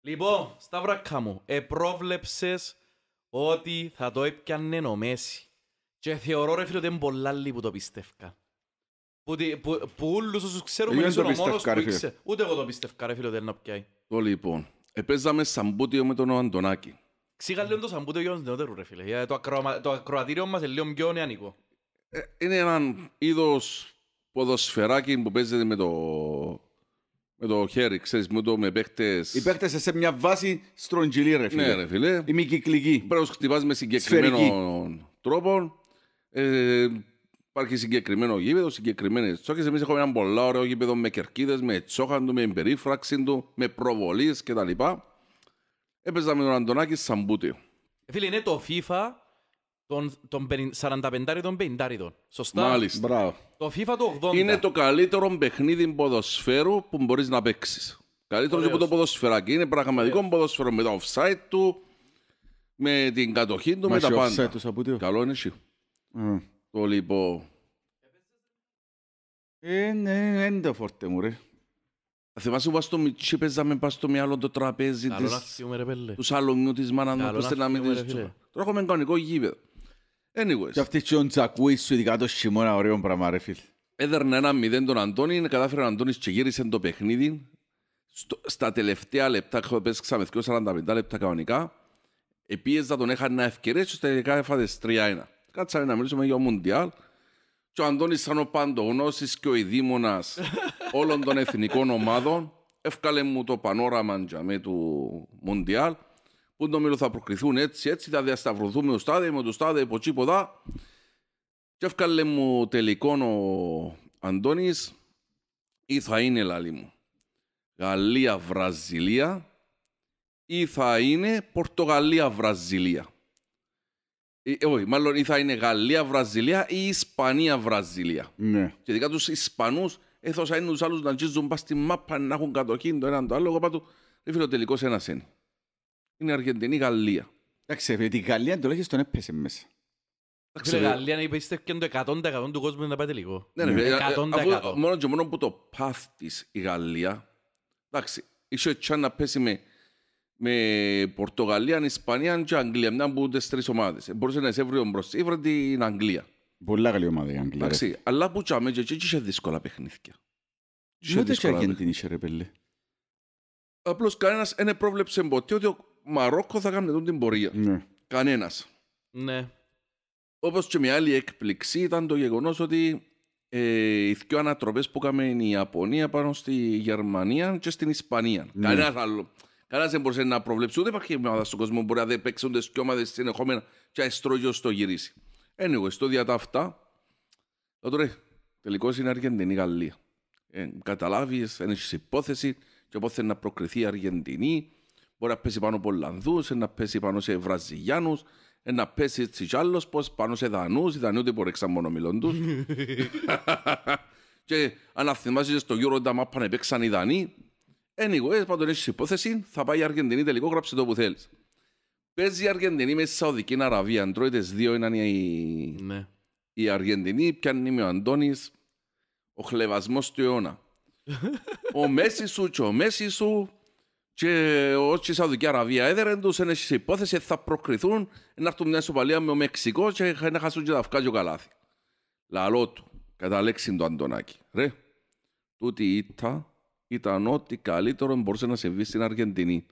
Λοιπόν, Σταύρακα μου, επρόβλεψες ότι θα το έπιανε ο Μέση. Και θεωρώ ρε φίλε ότι είναι πολλά άλλοι που το πιστεύκα. Που, που, που όλους όσους ξέρουμε είναι ο μόνος που ήξε. Ούτε εγώ το πιστεύκα ρε φίλε ότι είναι να πιάει. Το λοιπόν, επέζαμε σαμπούτιο με τον Αντωνάκη. Ξήγα λίγο το σαμπούτιο για τους νεότερους ρε φίλε. Το, ακρο, το ακροατήριο μας είναι λίγο πιο νεανικό. Ε, είναι έναν είδος ποδοσφαιράκι που παίζεται με το με το χέρι, ξέρεις, με το με παίχτες... Οι παίχτες σε μια βάση στρογγυλή, ρε ναι, φίλε. Ναι, ρε φίλε. Ημικυκλική. Πρέπει να χτυπάς με συγκεκριμένο τρόπο ε, υπάρχει συγκεκριμένο γήπεδο, συγκεκριμένες τσόχε. Εμείς έχουμε ένα πολύ ωραίο γήπεδο με κερκίδες, με τσόχαν του, με περίφραξη του, με προβολής κτλ. Έπαιζα με τον Αντωνάκη Σαμπούτη. Ε, φίλε, είναι το FIFA των, 45 των 50 Σωστά. Μάλιστα. Μπράβο. Το FIFA του 80. Είναι το καλύτερο παιχνίδι ποδοσφαίρου που μπορείς να παίξεις. Καλύτερος από το ποδοσφαιράκι. Είναι πραγματικό Ωραίος. Ε. ποδοσφαίρο με το offside του, με την κατοχή του, Μα με τα πάντα. Καλό είναι εσύ. Mm. Το λοιπόν... είναι το φορτέ μου, ρε. Θυμάσαι που στο Μιτσί παίζαμε πάνω στο μυαλό το τραπέζι της, του σαλομιού της μάνας μου, πώς θέλαμε της ζωή. Τώρα έχουμε κανονικό γήπεδο. Anyways. Και αυτή και ο Τζακούις σου, ειδικά το χειμώνα, ωραίο πράγμα, ρε φίλ. Έδερνε ένα μηδέν τον Αντώνη, κατάφερε ο Αντώνης και γύρισε το παιχνίδι. Στο, στα τελευταία λεπτά, έχω 45 λεπτά κανονικά, επίεζα τον έχανε ευκαιρίες και τελικά έφαδες 3-1. Κάτσαμε να μιλήσουμε για Μουντιάλ. Και ο Αντώνης σαν ο παντογνώσης και ο ειδήμονα όλων των εθνικών ομάδων έφκαλε μου το πανόραμα για του Μουντιάλ που μήλο θα προκριθούν έτσι, έτσι, θα διασταυρωθούμε ο Στάδε, με το Στάδε, από τσίποδα. Και έφκαλε μου τελικόν ο Αντώνης ή θα είναι λαλή μου Γαλλία-Βραζιλία ή θα είναι Πορτογαλία-Βραζιλία. Ε, ε, όχι, μάλλον ή θα είναι Γαλλία-Βραζιλία ή Ισπανία-Βραζιλία. Ναι. Και ειδικά τους Ισπανούς έθωσα είναι τους άλλους να τζίζουν πας στη μάπα να έχουν κατοχή το ένα το άλλο. Εγώ πάντω δεν φύγω τελικός ένας είναι. Είναι Αργεντινή-Γαλλία. Εντάξει, η Γαλλία τον έπεσε μέσα. Η Γαλλία είναι και το 100% του κόσμου να πάει τελικό. Ναι, ναι, ε, Μόνο και μόνο που το πάθεις η Γαλλία, εντάξει, είχε τσάν να πέσει με με Πορτογαλία, Ισπανία και Αγγλία. Μια από τις τρεις ομάδες. Ε, Μπορούσε να είσαι βρει μπροστά. Ήβρε την Αγγλία. Πολλά καλή ομάδα η Αγγλία. Εντάξει, αλλά που τσάμε και εκεί είχε δύσκολα παιχνίδια. Δεν είχε την είχε Απλώς κανένας δεν πρόβλεψε ποτέ ότι ο Μαρόκο θα κάνει την πορεία. Ναι. Κανένας. Ναι. Όπως και μια άλλη έκπληξη ήταν το γεγονός ότι ε, οι δύο ανατροπές που έκαμε η Ιαπωνία πάνω στη Γερμανία και στην Ισπανία. Ναι. Κανένας άλλο. Κανένας δεν μπορούσε να προβλέψει. Ούτε υπάρχει ομάδα στον κόσμο που μπορεί να δεν παίξουν τι πιο ομάδε συνεχόμενα και αστρόγιο στο γυρίσει. Anyway, στο τα αυτά, λέω τελικώ είναι Αργεντινή Γαλλία. Ε, Καταλάβεις, έχεις υπόθεση και πότε να προκριθεί η Αργεντινή. Μπορεί να πέσει πάνω από Ολλανδούς, να πέσει πάνω σε Βραζιλιάνους, να πέσει έτσι κι άλλος πώς πάνω σε Δανούς. Οι Δανείοι δεν μπορεί μόνο μιλών τους. και αν θυμάσαι στο γύρο, όταν παίξαν οι Δανείοι, Anyway, πάντων έχεις υπόθεση, θα πάει η Αργεντινή τελικό, γράψε το που θέλεις. Παίζει η Αργεντινή με τη Σαουδική Αραβία. Αντρόιτες δύο, είναι η... Ναι. η Αργεντινή, πιάνει με ο Αντώνης, ο χλεβασμός του αιώνα. ο Μέσης σου, και ο Μέσης σου, και όσοι η Σαουδική Αραβία έδερε τους, είναι σε υπόθεση, θα προκριθούν να έρθουν μια ισοπαλία με το Μεξικό και να χάσουν και τα ο καλάθι. Λαλό του, κατά λέξη του Αντωνάκη. Ρε, τούτη ήττα ήταν ό,τι καλύτερο μπορούσε να συμβεί στην Αργεντινή.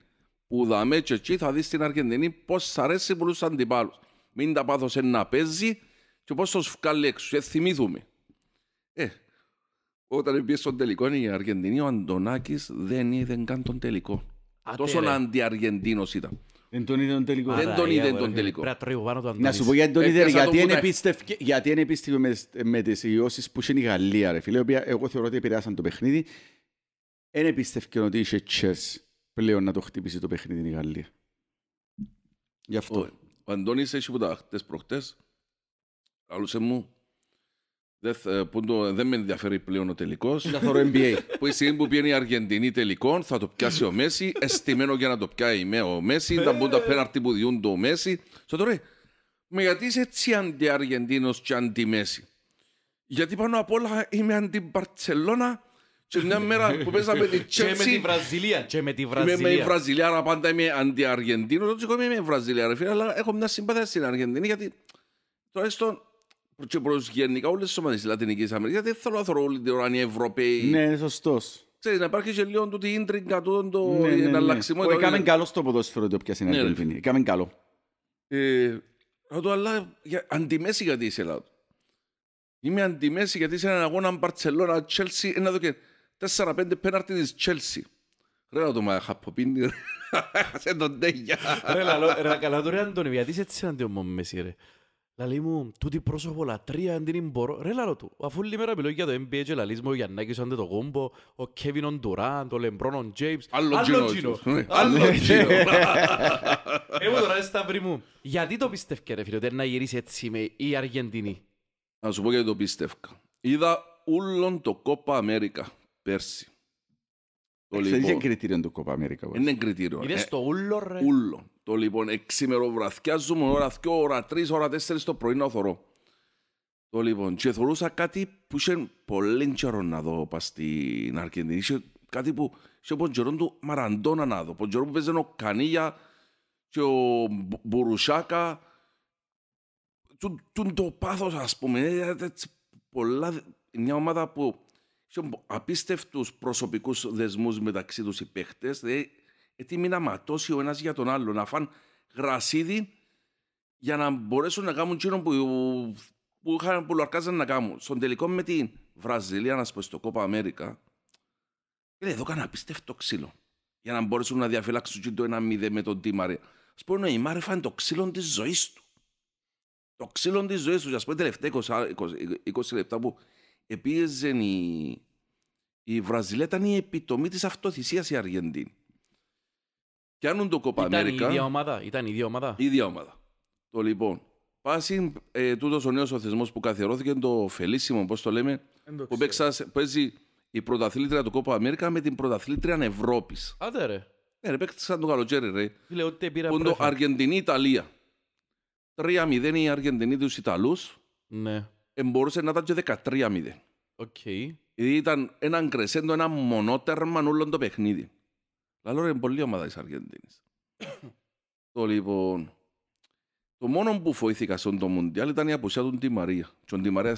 Που δαμέ και εκεί θα δεις στην Αργεντινή πώς αρέσει πολλού αντιπάλους. Μην τα πάθος να παίζει και πώς το βγάλει έξω. Ε, θυμηθούμε. Ε, όταν πήγε στον τελικό η Αργεντινή, ο Αντωνάκης δεν είδε καν τον τελικό. Τόσο αντιαργεντίνο ήταν. Δεν τον είδε τον τελικό. Δεν τον είδε τον τελικό. Να σου πω γιατί τον είδε, γιατί είναι επίστευε με τις ιώσεις που είναι η Γαλλία, ρε φίλε, εγώ θεωρώ ότι επηρεάσαν το παιχνίδι δεν πίστευκε ότι είχε τσες πλέον να το χτυπήσει το παιχνίδι η Γαλλία. Γι' αυτό. Ο, ο Αντώνης έχει που τα χτες προχτές, Άλλωσε μου, δεν, ε, που με ενδιαφέρει πλέον ο τελικός. Καθόλου NBA. που η στιγμή που πιένει η Αργεντινή τελικών θα το πιάσει ο Μέση. Εστιμένο για να το πιάει ο Μέση. Θα μπουν τα πέναρτι που διούν το Μέση. Στο τώρα, με γιατί είσαι έτσι αντι-Αργεντίνο και αντι-Μέση. Γιατί πάνω απ' όλα είμαι αντι-Μπαρσελόνα και μια μέρα που παίζαμε τη Chelsea... Και με τη Βραζιλία. Και με τη Βραζιλία. Είμαι με τη Βραζιλία, αλλά πάντα είμαι είμαι αντιαργεντίνο. εγώ είμαι με Βραζιλία, ρε φίλε, αλλά έχω μια συμπάθεια στην Αργεντινή, γιατί Τώρα έστω... και προς γενικά όλες τις ομάδες της Λατινικής Αμερικής, γιατί θέλω να θέλω όλη την ώρα αν οι Ευρωπαίοι... Ναι, σωστός. Ξέρεις, να υπάρχει και λίγο τούτη ίντριγκα, τούτο το ναι, ναι, ναι. εναλλαξιμό. Έκαμε καλό στο ποδόσφαιρο το πια στην Αργεντινή. Έκαμε καλό. Θα ε, το αλλά αντιμέση γιατί είσαι Ελλάδο. Είμαι αντιμέση γιατί σε έναν αγώνα Μπαρτσελώνα, Τσέλσι, ένα δοκέντρο. 4-5 πέναρτι της Τσέλσι. Ρε να το μα χαποπίνει, ρε. Σε τον τέγια. Ρε καλά του ρε Αντώνη, γιατί έτσι αντίον μου μέση ρε. Λαλή μου, τούτη πρόσωπο λατρεία αν την μπορώ. Ρε λαλό του, αφού λίμερα μιλώ για το NBA και λαλείς μου ο Γιαννάκης το Αντετοκούμπο, ο Κέβιν ο Ντουράντ, ο Λεμπρόν Ον Τζέιμς. Άλλο Τζίνο. Άλλο Τζίνο. Εγώ τώρα στα βρή μου, γιατί το πιστεύκε ρε φίλε, ότι να γυρίσεις έτσι με η Αργεντινή. Να σου πω γιατί το πιστεύκα. Είδα ούλον το Κόπα Αμέρικα Πέρσι. Το λοιπόν. Δεν είναι κριτήριο του Κόπα Αμερικά. Είναι κριτήριο. Είναι ε, στο ούλο ρε. Ούλο. Το λοιπόν εξήμερο βραθιάζουμε ώρα 2, ώρα 3, ώρα 4 το πρωί να θωρώ. Το λοιπόν και θωρούσα κάτι που είχε πολύ καιρό να δω πα στην Αρκεντινή. Είχε κάτι που είχε πολύ καιρό του Μαραντόνα να δω. Πολύ που παίζανε ο Κανίγια και ο Μπουρουσάκα. Του, το πάθος ας πούμε. Ε, ε, έτσι, πολλά, μια ομάδα που απίστευτους προσωπικούς δεσμούς μεταξύ τους οι παίχτες. Δηλαδή, έτοιμοι ε, να ματώσει ο ένας για τον άλλο, να φάνε γρασίδι για να μπορέσουν να κάνουν εκείνο που, που, που να κάνουν. Στον τελικό με τη Βραζιλία, να σου πω, στο Κόπα Αμέρικα, εδώ έκανα απίστευτο ξύλο. Για να μπορέσουν να διαφυλάξουν το ένα 0 με τον Τίμαρε. Ας πούμε, ο φάνε το ξύλο της ζωής του. Το ξύλο της ζωής του. για πούμε, τελευταία 20, 20, 20 λεπτά που επίεζε η, η Βραζιλία, ήταν η επιτομή της αυτοθυσίας η Αργεντίνη. Πιάνουν το Κοπα Ήταν Αμέρικα. η ίδια ομάδα. Ήταν η ίδια ομάδα. Η ίδια ομάδα. Το λοιπόν. Πάση ε, τούτος ο νέος ο θεσμός που καθιερώθηκε, το Φελίσιμο, πώς το λέμε, που παίξας, παίζει η πρωταθλήτρια του Κόπα Αμέρικα με την πρωταθλήτρια Ευρώπης. Άντε ρε. Ναι, ρε, σαν το καλοκαίρι, ρε. Λέω ότι πήρα Πούντο Αργεντινή-Ιταλία. 3-0 η Αργεντινή του Ιταλού. Ναι μπορούσε να ήταν και 13-0. Οκ. Okay. Ήταν έναν κρεσέντο, ένα μονότερμα όλο το παιχνίδι. Λαλό είναι πολύ ομάδα της Αργεντίνης. το λοιπόν... Το μόνο που φοήθηκα στον το Μουντιάλ ήταν η απουσία του Ντι Μαρία. Και ο Ντι Μαρία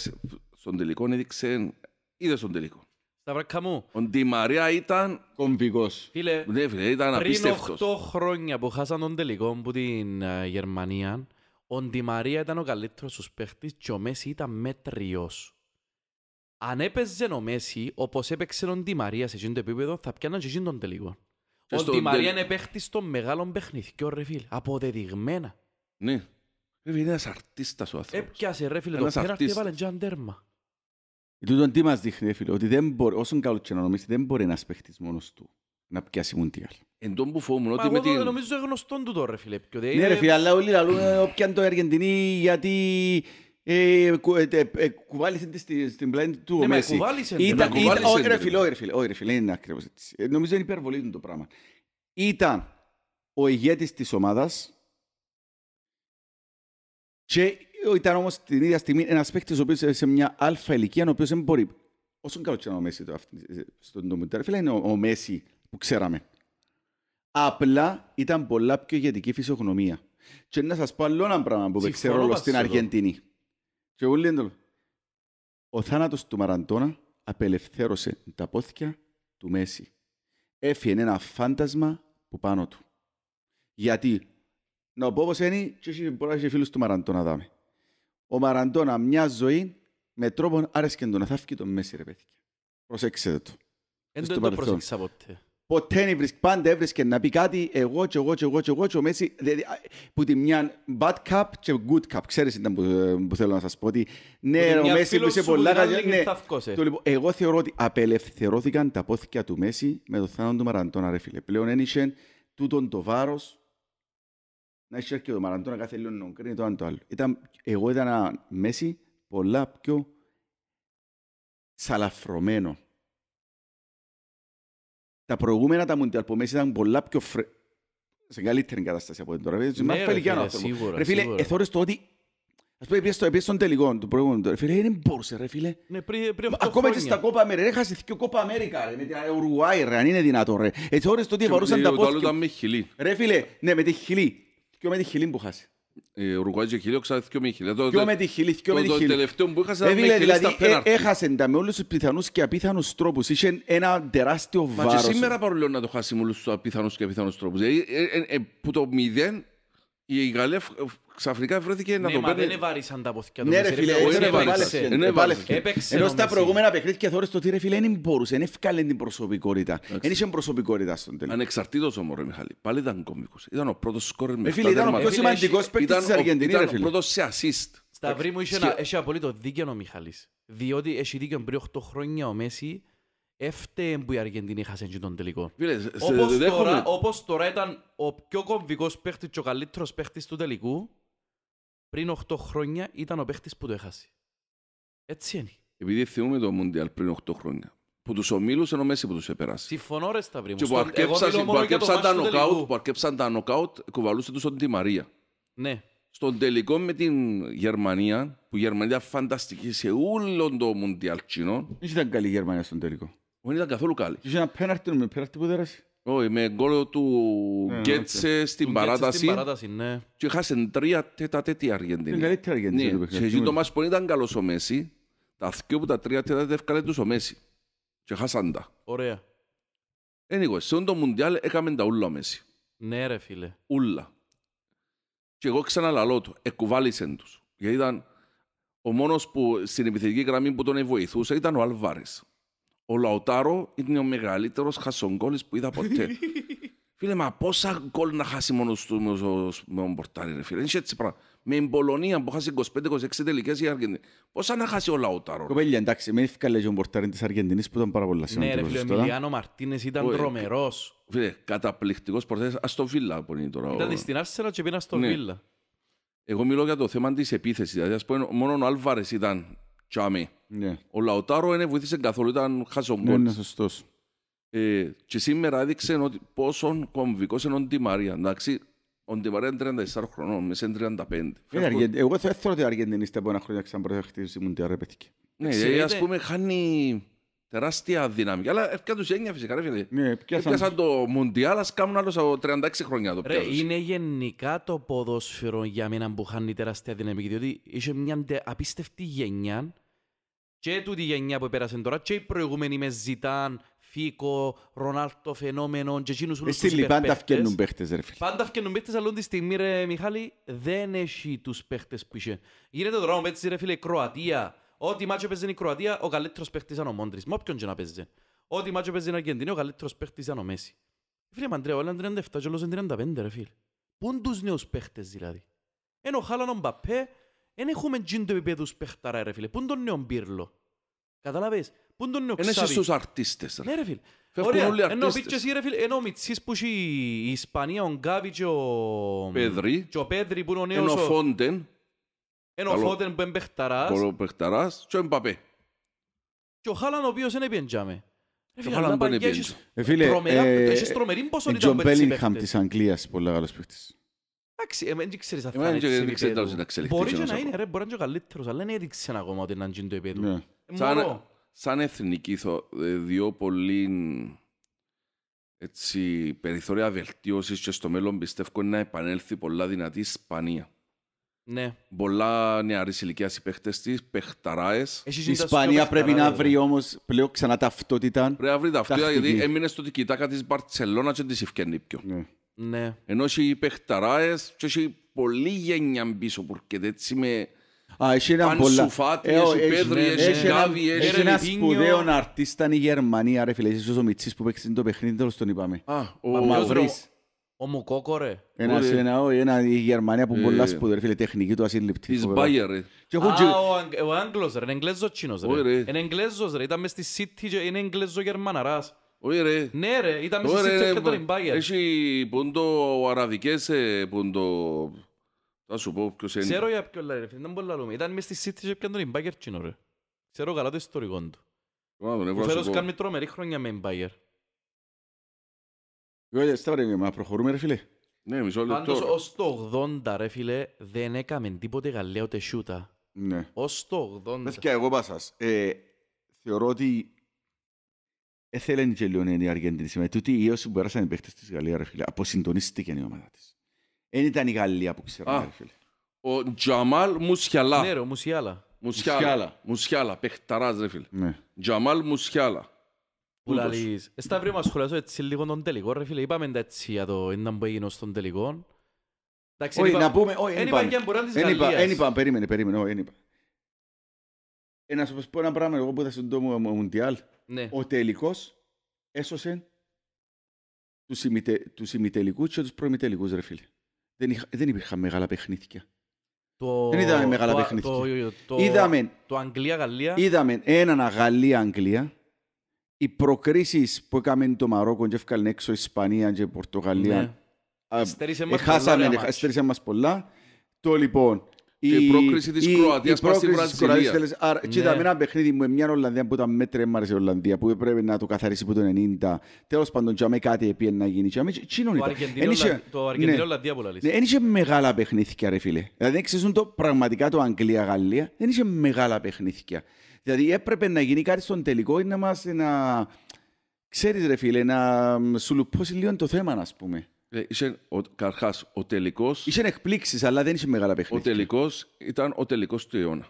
στον τελικό έδειξε... Είδε στον τελικό. Σταυρακά μου. Ο Ντι Μαρία ήταν... Κομβικός. Φίλε, ναι, φίλε ήταν πριν 8 χρόνια που χάσαν τον τελικό που την uh, Γερμανία ο Ντιμαρία ήταν ο καλύτερος στους παίχτης και ο Μέση ήταν μέτριος. Αν έπαιζε ο Μέση, όπως έπαιξε ο Ντιμαρία σε εκείνο το επίπεδο, θα πιάναν και εκείνον τον τελικό. Ο Ντιμαρία είναι παίχτης των μεγάλων παιχνιδιών, ρε φίλ. Αποδεδειγμένα. Ναι. Είναι ένας αρτίστας ο άνθρωπος. Έπιασε ρε φίλε, το και έβαλε και τέρμα. Τούτον τι μας δείχνει, φίλε, ότι δεν μπορεί, όσον καλό και να νομίζει, δεν μπορεί να παίχτης μόνος του να πιάσει μουντιάλ. Εν τόν που φοβούμουν ότι με την... νομίζω γνωστόν του τώρα, φίλε. Ναι, ρε φίλε, αλλά όλοι λαλούν «Ε, όποιαν το Αργεντινή, γιατί ε, ε, κουβάλισε στην πλάνη του ο ναι, Μέση. Ήταν, όχι ρε φίλε, όχι ρε φίλε, είναι ακριβώς έτσι. Νομίζω είναι υπερβολή του το πράγμα. Ήταν ο ηγέτης της ομάδας και ήταν όμως την ίδια στιγμή ένας παίκτης ο οποίος σε μια αλφα ηλικία, ο οποίος δεν μπορεί. Όσον καλό και ο Μέση το, στον ντομιντέρ, φίλε, είναι ο, ο Μέση που ξέραμε. Απλά ήταν πολλά πιο ηγετική φυσιογνωμία. Και να σας πω άλλο ένα πράγμα που παίξε ρόλο στην Αργεντινή. Και εγώ λέω, ο θάνατος του Μαραντόνα απελευθέρωσε τα πόθηκια του Μέση. Έφυγε ένα φάντασμα που πάνω του. Γιατί, να πω όπως είναι, και μπορεί να έχει φίλους του Μαραντόνα δάμε. Ο Μαραντόνα μια ζωή με τρόπον άρεσκεν τον να θαύκει τον Μέση ρε παιδί. Προσέξτε το. Εν Δεν το προσέξα ποτέ. Ποτέ δεν βρίσκει, πάντα έβρισκε να πει κάτι εγώ και εγώ και εγώ και εγώ και ο Μέση, δηλαδή, που τη μια bad cup και good cup. Ξέρεις ήταν που, ε, που θέλω να σας πω ότι ναι, ο Μέση που είσαι πολλά καλή ναι. Το, λοιπόν, εγώ θεωρώ ότι απελευθερώθηκαν τα πόθηκια του Μέση με το θάνατο του Μαραντώνα, ρε φίλε. Πλέον ένιξε τούτον το βάρος να έχει και ο Μαραντώνα κάθε λίγο να το το άλλο. Ήταν, εγώ ήταν ένα Μέση πολλά πιο σαλαφρωμένο τα προηγούμενα τα Μουντιάλ που μέσα ήταν πολλά πιο φρε... σε καλύτερη κατάσταση από την τώρα. Ναι, Μα ρε φίλε, σίγουρα, ρε φίλε, εθώρες το ότι Ας πούμε, πιέσαι στο, στον τελικό του προηγούμενου. Ρε φίλε, δεν μπορούσε, ρε φίλε. Ναι, πριν, πριν Ακόμα και στα Κόπα Αμέρικα, έχασε και Κόπα Αμέρικα, ρε, με την Ουρουάη, ρε, αν είναι δυνατό, ρε. Έτσι ώρες τότε βαρούσαν τα πόδια. άλλο ήταν με Ρε φίλε, ναι, με τη χιλή. Και με τη χιλή που χάσει. Ε, Ουρουγουάη και χίλιο ξαφνικά και με Χιλή. Πιο με τη Χιλή, πιο με τη Χιλή. Το τελευταίο που έχασα ε, δηλαδή, ήταν με Χιλή στα πέναρτη. Έχασε τα με όλους τους πιθανούς και απίθανους τρόπους. Είχε ένα τεράστιο βάρος. Μα και σήμερα παρόλο να το χάσει με όλους τους απίθανους και απίθανους τρόπους. Ε, που το μηδέν η Γαλλία ξαφνικά βρέθηκε να ναι, το παίρνει. δεν σαν τα ποθηκιά του. Ναι, ρε φίλε, δεν εβάρισαν. Ενώ στα προηγούμενα παιχνίδια θεώρησε ότι ρε φίλε δεν μπορούσε, δεν έφυγε την προσωπικότητα. Δεν είσαι προσωπικότητα στον τέλος. Ανεξαρτήτως όμως, ρε Μιχάλη, πάλι ήταν κομικός. Ήταν ο πρώτος σκόρερ με φίλε. Ήταν ο πιο σημαντικός παίκτης τη Αργεντινή. Ήταν ο πρώτος σε assist. Σταυρί μου είσαι απολύτως δίκαιο ο Μιχαλή. Διότι έχει δίκαιο πριν 8 χρόνια ο Μέση Έφταιε που η Αργεντινή και τον τελικό. Όπως τώρα ήταν ο πιο κομβικός παίχτης και ο καλύτερος παίχτης του τελικού πριν 8 χρόνια ήταν ο παίχτης που το έχασε. Έτσι είναι. Επειδή θυμούμε το Μουντιάλ πριν 8 χρόνια. Που τους ομίλου ενώ μέσα που τους επέρασε. Συμφωνώ, ρε Σταυρί Και που αρκέψαν τα νοκάουτ, που αρκέψαν τα νοκάουτ, κουβαλούσε τους τον Τη Μαρία. Ναι. Στον τελικό με την Γερμανία, που η Γερμανία φανταστική σε όλο το Μουντιάλ Τσινό. Δεν ήταν καλή η Γερμανία στον τελικό. Δεν ήταν καθόλου καλή. Είχε ένα πέναρτι με πέναρτι που δεν έρασε. Όχι, με γκολ του Γκέτσε στην παράταση. Ναι. Και χάσαν τρία τέτα τέτοια Αργεντινή. Είναι καλύτερη Αργεντινή. Ναι, και εκεί το μας πολύ ήταν καλός ο Μέση. Τα δυο που τα τρία τέτα έφκανε τους ο Μέση. Και χάσαν τα. Ωραία. Ένικο, σε το Μουντιάλ έκαμε τα ούλα ο Μέση. Ναι ρε φίλε. Ούλα. Και εγώ ξαναλαλώ το, εκουβάλισαν τους. Γιατί ήταν ο μόνος που στην επιθετική γραμμή που τον βοηθούσε ήταν ο Αλβάρης. Ο Λαουτάρο είναι ο μεγαλύτερος χασογκόλης που είδα ποτέ. φίλε, μα πόσα γκολ να χάσει μόνος του με τον Πορτάρι, ρε φίλε. Είναι έτσι πράγμα. Με την Πολωνία που χάσει 25-26 τελικές η Αργεντινή. Πόσα να χάσει ο Λαουτάρο. Κοπέλια, εντάξει, με έφυγε και ο Πορτάρι της Αργεντινής που ήταν πάρα πολύ σημαντικό. Ναι, ρε φίλε, ο Μιλιάνο Μαρτίνες ήταν ε, τρομερός. Φίλε, καταπληκτικός πορτάρι. Ας το βίλα που είναι τώρα. Ήταν στην Άρσερα και πήγα στο ναι. βίλα. Εγώ μιλώ για το θέμα της επίθεσης. Δηλαδή, ας πούμε, μόνο ο Άλβαρες ήταν ναι. Ο Λαοτάρο δεν βοήθησε καθόλου, ήταν χάσο Ναι, είναι σωστός. Ε, και σήμερα έδειξε ότι πόσο κομβικός είναι ο Ντι Μαρία. Εντάξει, ο Ντι Μαρία είναι 34 χρονών, μέσα είναι 35. Ε, Φεύγω... Εγώ θα έρθω ότι οι Αργεντινίστε από ένα χρόνο ξαναπροσεχτήσουν την αρέπεθηκε. Ναι, Ξέρετε... ας πούμε χάνει Τεράστια δύναμη. Αλλά έρχεται τους έννοια φυσικά. Ρε, φίλε. Ναι, πιάσαν... το Μουντιάλ, ας κάνουν άλλος 36 χρόνια το πιάσαν. είναι γενικά το ποδόσφαιρο για μένα που χάνει τεράστια δύναμη. Διότι είχε μια απίστευτη γενιά. Και τούτη γενιά που πέρασε τώρα, και οι προηγούμενοι με Ζητάν, Φίκο, Ρονάλτο, Φαινόμενο, και εκείνους Εσύ τους Πάντα φκένουν παίχτες ρε φίλε. Πάντα φκένουν παίχτες, αλλά τη στιγμή Μιχάλη δεν έχει τους παίχτε που είχε. Γίνεται δρόμο, έτσι ρε φίλε Κροατία, Ό,τι μάτσο παίζει η Κροατία, ο καλύτερος παίχτης ήταν ο Μόντρης. Με όποιον και να παίζει. Ό,τι μάτσο παίζει η Αργεντινή, ο καλύτερος παίχτης ήταν ο Μέση. Φίλε Μαντρέα, όλα είναι 37 και ο είναι 35 ρε φίλε. Πού είναι τους νέους παίχτες δηλαδή. Ενώ χάλαν ο Μπαπέ, δεν έχουμε τζιν το παίχταρα ρε φίλε. Πού είναι τον νέο Μπύρλο. Καταλαβες. Πού είναι τον νέο Ξάβη. Είναι Ναι ρε φίλε. ενώ ρε φίλε, ενώ που η Ισπανία, ο Γκάβι και ο... Πέδρη. Και ο Πέδρη που είναι ο Ενώ Φόντεν. Ενώ ο Φώτεν που είναι παιχταράς. παιχταράς και ο Εμπαπέ. Και ο Χάλαν ο οποίος είναι επίεντζαμε. Και ο Χάλαν που είναι πιεντζάμε. Ε, φίλε, ε, έχεις τρομερή ποσότητα ε, ο Μπέλιγχαμ της Αγγλίας, πολύ μεγάλος παίχτης. Εντάξει, δεν ξέρεις αυτά είναι επίπεδο. Μπορεί και να είναι, μπορεί να είναι καλύτερος, αλλά δεν έδειξε ακόμα ότι είναι το επίπεδο. Ναι. Σαν εθνική, δύο πολύ έτσι, περιθώρια βελτίωσης και στο μέλλον πιστεύω να επανέλθει πολλά δυνατή Ισπανία. Ναι. Πολλά νεαρής ηλικίας οι παίχτες της, παιχταράες. Η Ισπανία πρέπει να βρει όμως πλέον ξανά ταυτότητα. Πρέπει να βρει ταυτότητα γιατί έμεινες στο τικητάκα της Μπαρσελόνα και της Ιφκενή πιο. Ναι. ναι. Ενώ οι παιχταράες, και έχει πολλή γένια πίσω που έρχεται έτσι με. Α, έχει ένα πολλά. Πανσουφάτη, ε, έχει Πέδρη, έχει έχει ένα σπουδαίο αρτίστα η Γερμανία, ρε φίλε. ο Μιτσής που παίξει το παιχνίδι, τέλος τον είπαμε. Α, ο Μαυρής. Ο Μουκόκορε. Ένα, ένα, ένα, η Γερμανία που ε. πολλά σπουδερ, φίλε τεχνική του ασύλληπτη. Της Bayer ρε. Α, Ο Άγγλος ρε, είναι Εγγλέζος Τσίνος ρε. ρε. Είναι Εγγλέζος ρε, ήταν μες στη City και είναι Εγγλέζος Γερμανά ράς. Όχι ρε. Ναι ρε, ήταν μες στη City και τώρα είναι Bayer. Έχει πούντο αραβικές ε, πόντο... Θα σου πω ποιος είναι. Ξέρω για ποιο λέει ρε, δεν μπορώ να λόγια. Ήταν μες στη City και πιάνε τον Bayer Τσίνο ρε. Ξέρω καλά το ιστορικό του. Ε, Φέρος κάνει τρομερή χρόνια με Bayer. Σταυρέ, προχωρούμε ρε φίλε. Ναι, μισό λεπτό. Πάντως, ως το 80 ρε φίλε, δεν έκαμε τίποτε Γαλλία ούτε σούτα. Ναι. Ως το 80. Μες και εγώ πάσας. Ε, θεωρώ ότι έθελε και λίγο η Αργεντινή σήμερα. Τούτοι οι όσοι μπορέσαν οι παίχτες της Γαλλίας ρε φίλε, αποσυντονίστηκε η ομάδα της. Εν ήταν η Γαλλία που ξέρω ρε φίλε. Ο Τζαμάλ Μουσιαλά. Ναι ρε, Μουσιάλα. Μουσιάλα. Μουσιάλα, παιχταράς ρε φίλε. Ναι. Τζαμάλ Μουσιάλα. Που λαλείς, ε, Σταύριο μας σχολιάσω έτσι τον τελικό ρε φίλε, είπαμε για το τελικό. Όχι, να πούμε, όχι, δεν Ένιπα περίμενε, περίμενε, δεν ε, να πω ένα πράγμα, εγώ ναι. τελικός έσωσε τους, ημιτε, ημιτελικούς και τους προημιτελικούς Δεν, είχα, δεν υπήρχαν μεγάλα παιχνίδια. Δεν είδαμε μεγάλα παιχνίδια. Αγγλία-Γαλλία. εναν Γαλλία-Αγγλία οι προκρίσεις που έκαμε το Μαρόκο και έφυγαν έξω η Ισπανία και η Πορτογαλία. Ναι. Εστερίσε μας πολλά. Το λοιπόν. Και η πρόκριση της Κροατίας πας στην Βραζιλία. Άρα, ναι. κοίτα, με ένα παιχνίδι με μια Ολλανδία που ήταν μέτρη μάρες η Ολλανδία που έπρεπε να το καθαρίσει από το 90. Τέλος πάντων, για με κάτι επί να γίνει. Το Αργεντινό Ολλανδία ναι. που λαλείς. Δεν είχε μεγάλα παιχνίδια, ρε φίλε. Δηλαδή, ξέρουν το πραγματικά το Αγγλία-Γαλλία. Δεν είχε μεγάλα παιχνίδια. Δηλαδή έπρεπε να γίνει κάτι στον τελικό ή να μας... Να... Ξέρεις ρε φίλε, να σου λουπώσει λίγο το θέμα, ας πούμε. Ε, είσαι, ο, καρχάς, ο τελικός... Είσαι εκπλήξεις, αλλά δεν είσαι μεγάλα παιχνίδια. Ο τελικός ήταν ο τελικός του αιώνα.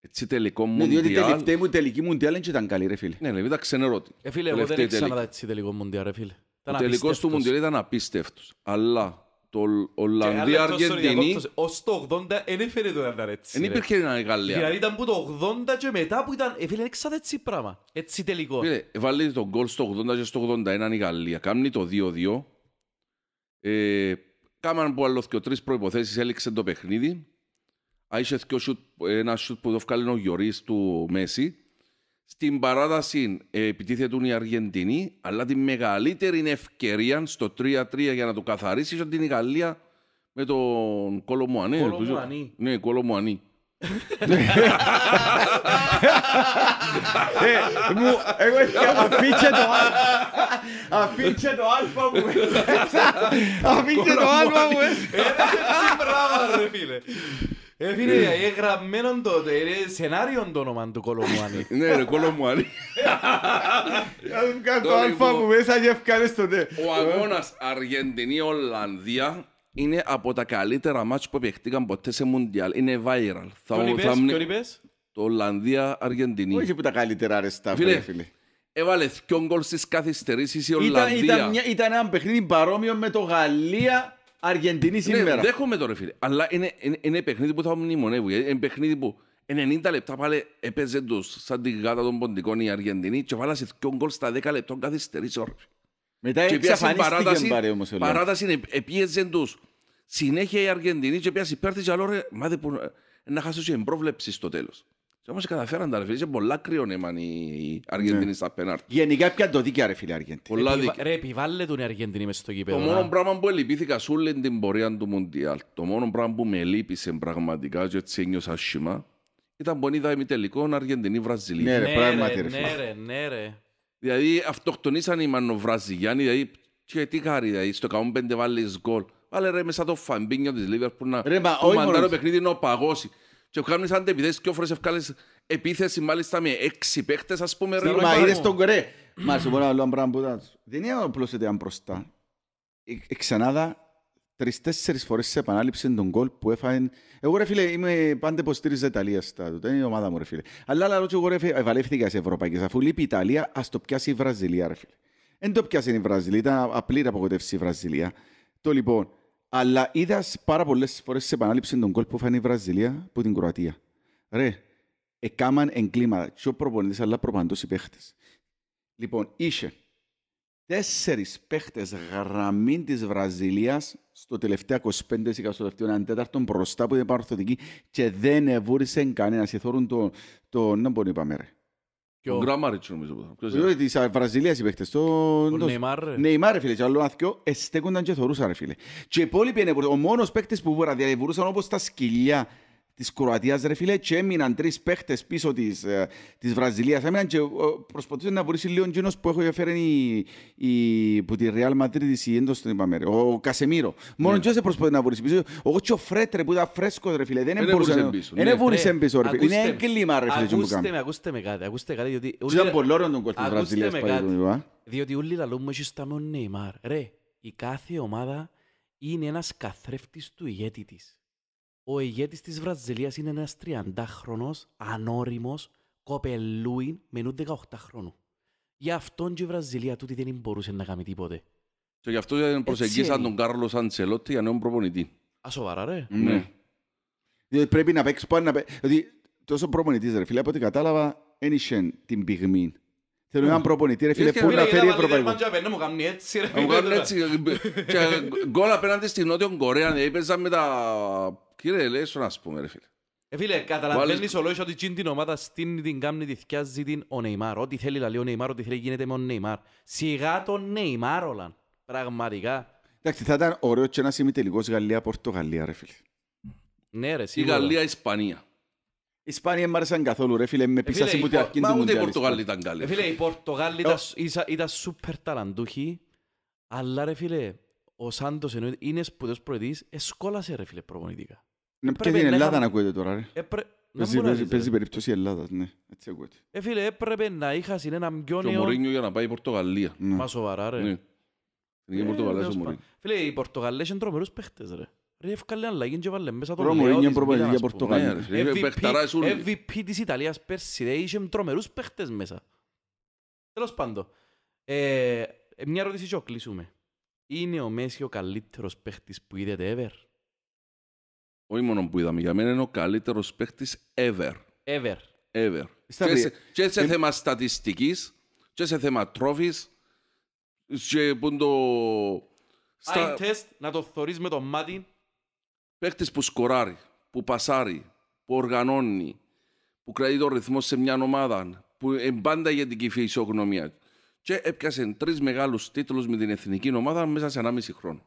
Έτσι τελικό ναι, μουντιάλ... η διότι τελευταία μου τελική μουντιάλ δεν ήταν καλή, ρε φίλε. Ναι, ναι, ήταν ξενερώτη. Ε, φίλε, εγώ δεν ήξερα τελικό μουντιάλ, ρε φίλε. ο τελικός του μουντιάλ ήταν απίστευτος. Αλλά το Ολλανδία Αργεντινή. Ως το 80 δεν έφερε το έναν έτσι. Δεν υπήρχε ένα Γαλλία. Δηλαδή ήταν που το 80 και μετά που ήταν έφερε έτσι πράγμα. Έτσι τελικό. βάλε τον γκολ στο 80 και στο 81 η Γαλλία. Κάμνει το 2-2. Ε, κάμαν που άλλο και τρεις προϋποθέσεις έλεξε το παιχνίδι. και ένα σούτ που το βγάλει ο Γιωρίς του Μέση στην παράταση ε, επιτίθεται οι Αργεντινοί, αλλά τη μεγαλύτερη ευκαιρία στο 3-3 για να το καθαρίσεις είναι την Γαλλία με τον Κόλο Κολομουανή. Ναι, Κολομουανή. Ε, εγώ αφήτσε το άλφα το άλφα μου Αφήξε το άλφα μου ε. Ένα έτσι μπράβο ρε φίλε ε, φίλε, γραμμένο τότε, είναι σενάριο το όνομα του Κολομουάνη. Ναι, ρε, Κολομουάνη. Κάνε το αλφα που μέσα και ευχαριστώ. τότε. Ο αγώνας Αργεντινή-Ολλανδία είναι από τα καλύτερα μάτς που επιεχτήκαν ποτέ σε Μουντιάλ. Είναι viral. Ποιον είπες, είπες. Το Ολλανδία-Αργεντινή. Όχι που τα καλύτερα, αρεστά, στάφε, φίλε. Έβαλε δυο γκολ στις καθυστερήσεις η Ολλανδία. Ήταν ένα παιχνίδι παρόμοιο με το Γαλλία Αργεντινή ναι, σήμερα. Ναι, δέχομαι το ρε φίλε. Αλλά είναι, είναι, είναι παιχνίδι που θα μνημονεύει. Είναι παιχνίδι που 90 λεπτά πάλι έπαιζε τους σαν τη γάτα των ποντικών η Αργεντινή και βάλασε δυο γκολ στα 10 λεπτών καθυστερήσεω. Μετά και εξαφανίστηκε πάρε όμως. Παράταση ε, επίεζε τους. Συνέχεια η Αργεντινή και πιάσει πέρτη και άλλο ρε, μα να χάσει την εμπρόβλεψη στο τέλος. Όμως καταφέραν τα ρεφίλια, φίλε, πολλά κρύωνε οι ναι. Αργεντινοί στα πέναρτ. Γενικά πια το δίκαιο ρε φίλε Αργεντινή. Πολλά Αργεντινοί. Ρε επιβάλλε τον Αργεντινή μέσα στο κήπεδο. Το ναι. μόνο πράγμα που ελυπήθηκα σου λέει την πορεία του Μουντιάλ, το μόνο πράγμα που με ελύπησε πραγματικά και έτσι ένιωσα σχήμα, ήταν που είδα ημιτελικό Αργεντινή-Βραζιλία. Ναι, ναι ρε, πράγματι ρε φίλε. Ναι ρε, Δηλαδή αυτοκτονήσαν οι Μανοβραζιλιάνοι, δηλαδή και τι χάρη, δηλαδή στο 105 βάλεις γκολ. Βάλε ρε μέσα το φαμπίνιο της Λίβερ που να... Ρε μα, όχι μόνο... παιχνίδι να παγώσει και κάνουν σαν τεπιδές και Φρέσεφ ευκάλες επίθεση μάλιστα με έξι παίχτες ας πούμε ρε Μα είδες τον κορέ Μα σου πω να λέω πράγμα που Δεν είναι απλώς ότι ήταν μπροστά ε, ε, Ξανάδα τρεις-τέσσερις φορές σε επανάληψη τον κόλ που έφαγε Εγώ ρε φίλε είμαι πάντα υποστήριζα Ιταλία στα του Δεν είναι η ομάδα μου ρε φίλε Αλλά αλλά εγώ ρε φίλε ευαλεύθηκα σε Ευρωπαϊκές Αφού λείπει η Ιταλία ας το πιάσει η Βραζιλία ρε φίλε Εν το πιάσει η Βραζιλία Ήταν απλή απογοτεύση η Βραζιλία Το λοιπόν αλλά είδα πάρα πολλές φορές σε επανάληψη τον κόλπο που φάνηκε η Βραζιλία από την Κροατία. Ρε, έκαναν εγκλήματα. Τι ο προπονητής, αλλά προπαντός οι παίχτες. Λοιπόν, είσαι τέσσερις παίχτες γραμμή της Βραζιλίας στο τελευταίο 25 ή στο τελευταίο 1 τέταρτο μπροστά που είναι παρορθωτική και δεν εβούρισε κανένας. Σε θόρουν τον. Το, να μπορεί να είπαμε, ρε. Ο Γκραμάριτς νομίζω. Ποιος της Βραζιλίας οι Ο Νεϊμάρ. Νεϊμάρ φίλε. Και άλλο άθικο εστέκονταν και θορούσαν φίλε. είναι ο μόνος παίχτες που όπως τα σκυλιά της Κροατίας ρε φίλε και έμειναν τρεις παίχτες πίσω της, ε, της Βραζιλίας. Έμειναν και προσπαθούσε να βουρήσει λίγο γίνος που έχω φέρει η, που τη Ρεάλ Madrid της έντος τον είπαμε ο Κασεμίρο. Μόνο και όσο προσπαθούσε να βουρήσει πίσω. Ο Κότσο Φρέτρε που ήταν φρέσκος ρε φίλε. Δεν ε, μπορούσε πίσω. Ε, δεν ναι, βούρισε ναι. πίσω ρε φίλε. Είναι έγκλημα ρε φίλε. Ακούστε με, ακούστε με κάτι. Ακούστε κάτι διότι... Ήταν πολύ ωραίο τον κόλ της Βραζιλίας. Διότι όλοι λαλούν με ο Νέιμαρ. Ρε, η κάθε ομάδα είναι ένας καθρέφτης του ηγέτη της. Ο ηγέτης της Βραζιλίας είναι ένας 30χρονο, ανώριμος, κοπελούιν με 18 χρόνου. Γι' αυτόν και η Βραζιλία τούτη δεν μπορούσε να κάνει τίποτε. Και γι' αυτό δεν προσεγγίσαν τον Κάρλος Αντσελότη για νέον προπονητή. Α, σοβαρά, ρε. Ναι. ναι. Δηλαδή πρέπει να παίξεις πάνω να παίξει. Δηλαδή τόσο προπονητής, ρε φίλε, από ό,τι κατάλαβα, ένιξε την πυγμή. Θέλω έναν προπονητή, ρε φίλε, που να φέρει ευρωπαϊκό. Δεν μου κάνουν έτσι, ρε. Μου κάνουν έτσι. Ε, ε, ε, και γκολ απέναντι στην Νότιο Κορέα. Δηλαδή με τα Κύριε ρε, λέει σου να πούμε ρε φίλε. Ε, φίλε, καταλαβαίνεις ο Λόι ότι την ομάδα στην την κάμνη τη θιάζει την ο Νεϊμάρ. Ό,τι θέλει να λέει ο Νεϊμάρ, ό,τι θέλει γίνεται με ο Νεϊμάρ. Σιγά το Νεϊμάρ όλα. Πραγματικά. Εντάξει, θα ήταν ωραίο και ένας ημιτελικός Γαλλία-Πορτογαλία ρε φίλε. Ναι ρε, σίγουρα. Η Γαλλία-Ισπανία. Η Ισπανία μου άρεσαν καθόλου ρε φίλε, με ε, πείσασαν που την αρχή του Μουντιάλ. Μα ούτε η ε, Πορτογάλοι ήταν καλή. Φίλε, η Πορτογάλοι ήταν σούπερ ταλαντούχη, αλλά ρε φίλε, ο Σάντος είναι σπουδαίος προεδής, εσκόλασε ρε φίλε προπονητικά. Και την Ελλάδα να ακούετε τώρα, ρε. Παίζει περίπτωση ναι. Έτσι Ε, φίλε, έπρεπε να είχα είναι έναν πιο νέο... Και ο Μωρίνιο για να πάει η Πορτογαλία. Μα σοβαρά, ρε. Είναι η Πορτογαλία Φίλε, είναι τρομερούς παίχτες, ρε. Ρε, και μέσα όχι μόνο που είδαμε, για μένα είναι ο καλύτερος παίχτης ever. Ever. Ever. Και σε, και σε θέμα στατιστικής, και σε θέμα τρόφης, και που το... Στα... test, να το θεωρείς με το μάτι. Παίχτης που σκοράρει, που πασάρει, που οργανώνει, που κρατεί το ρυθμό σε μια ομάδα, που εμπάντα για την ισογνωμία. Και έπιασε τρεις μεγάλους τίτλους με την εθνική ομάδα μέσα σε 1,5 χρόνο.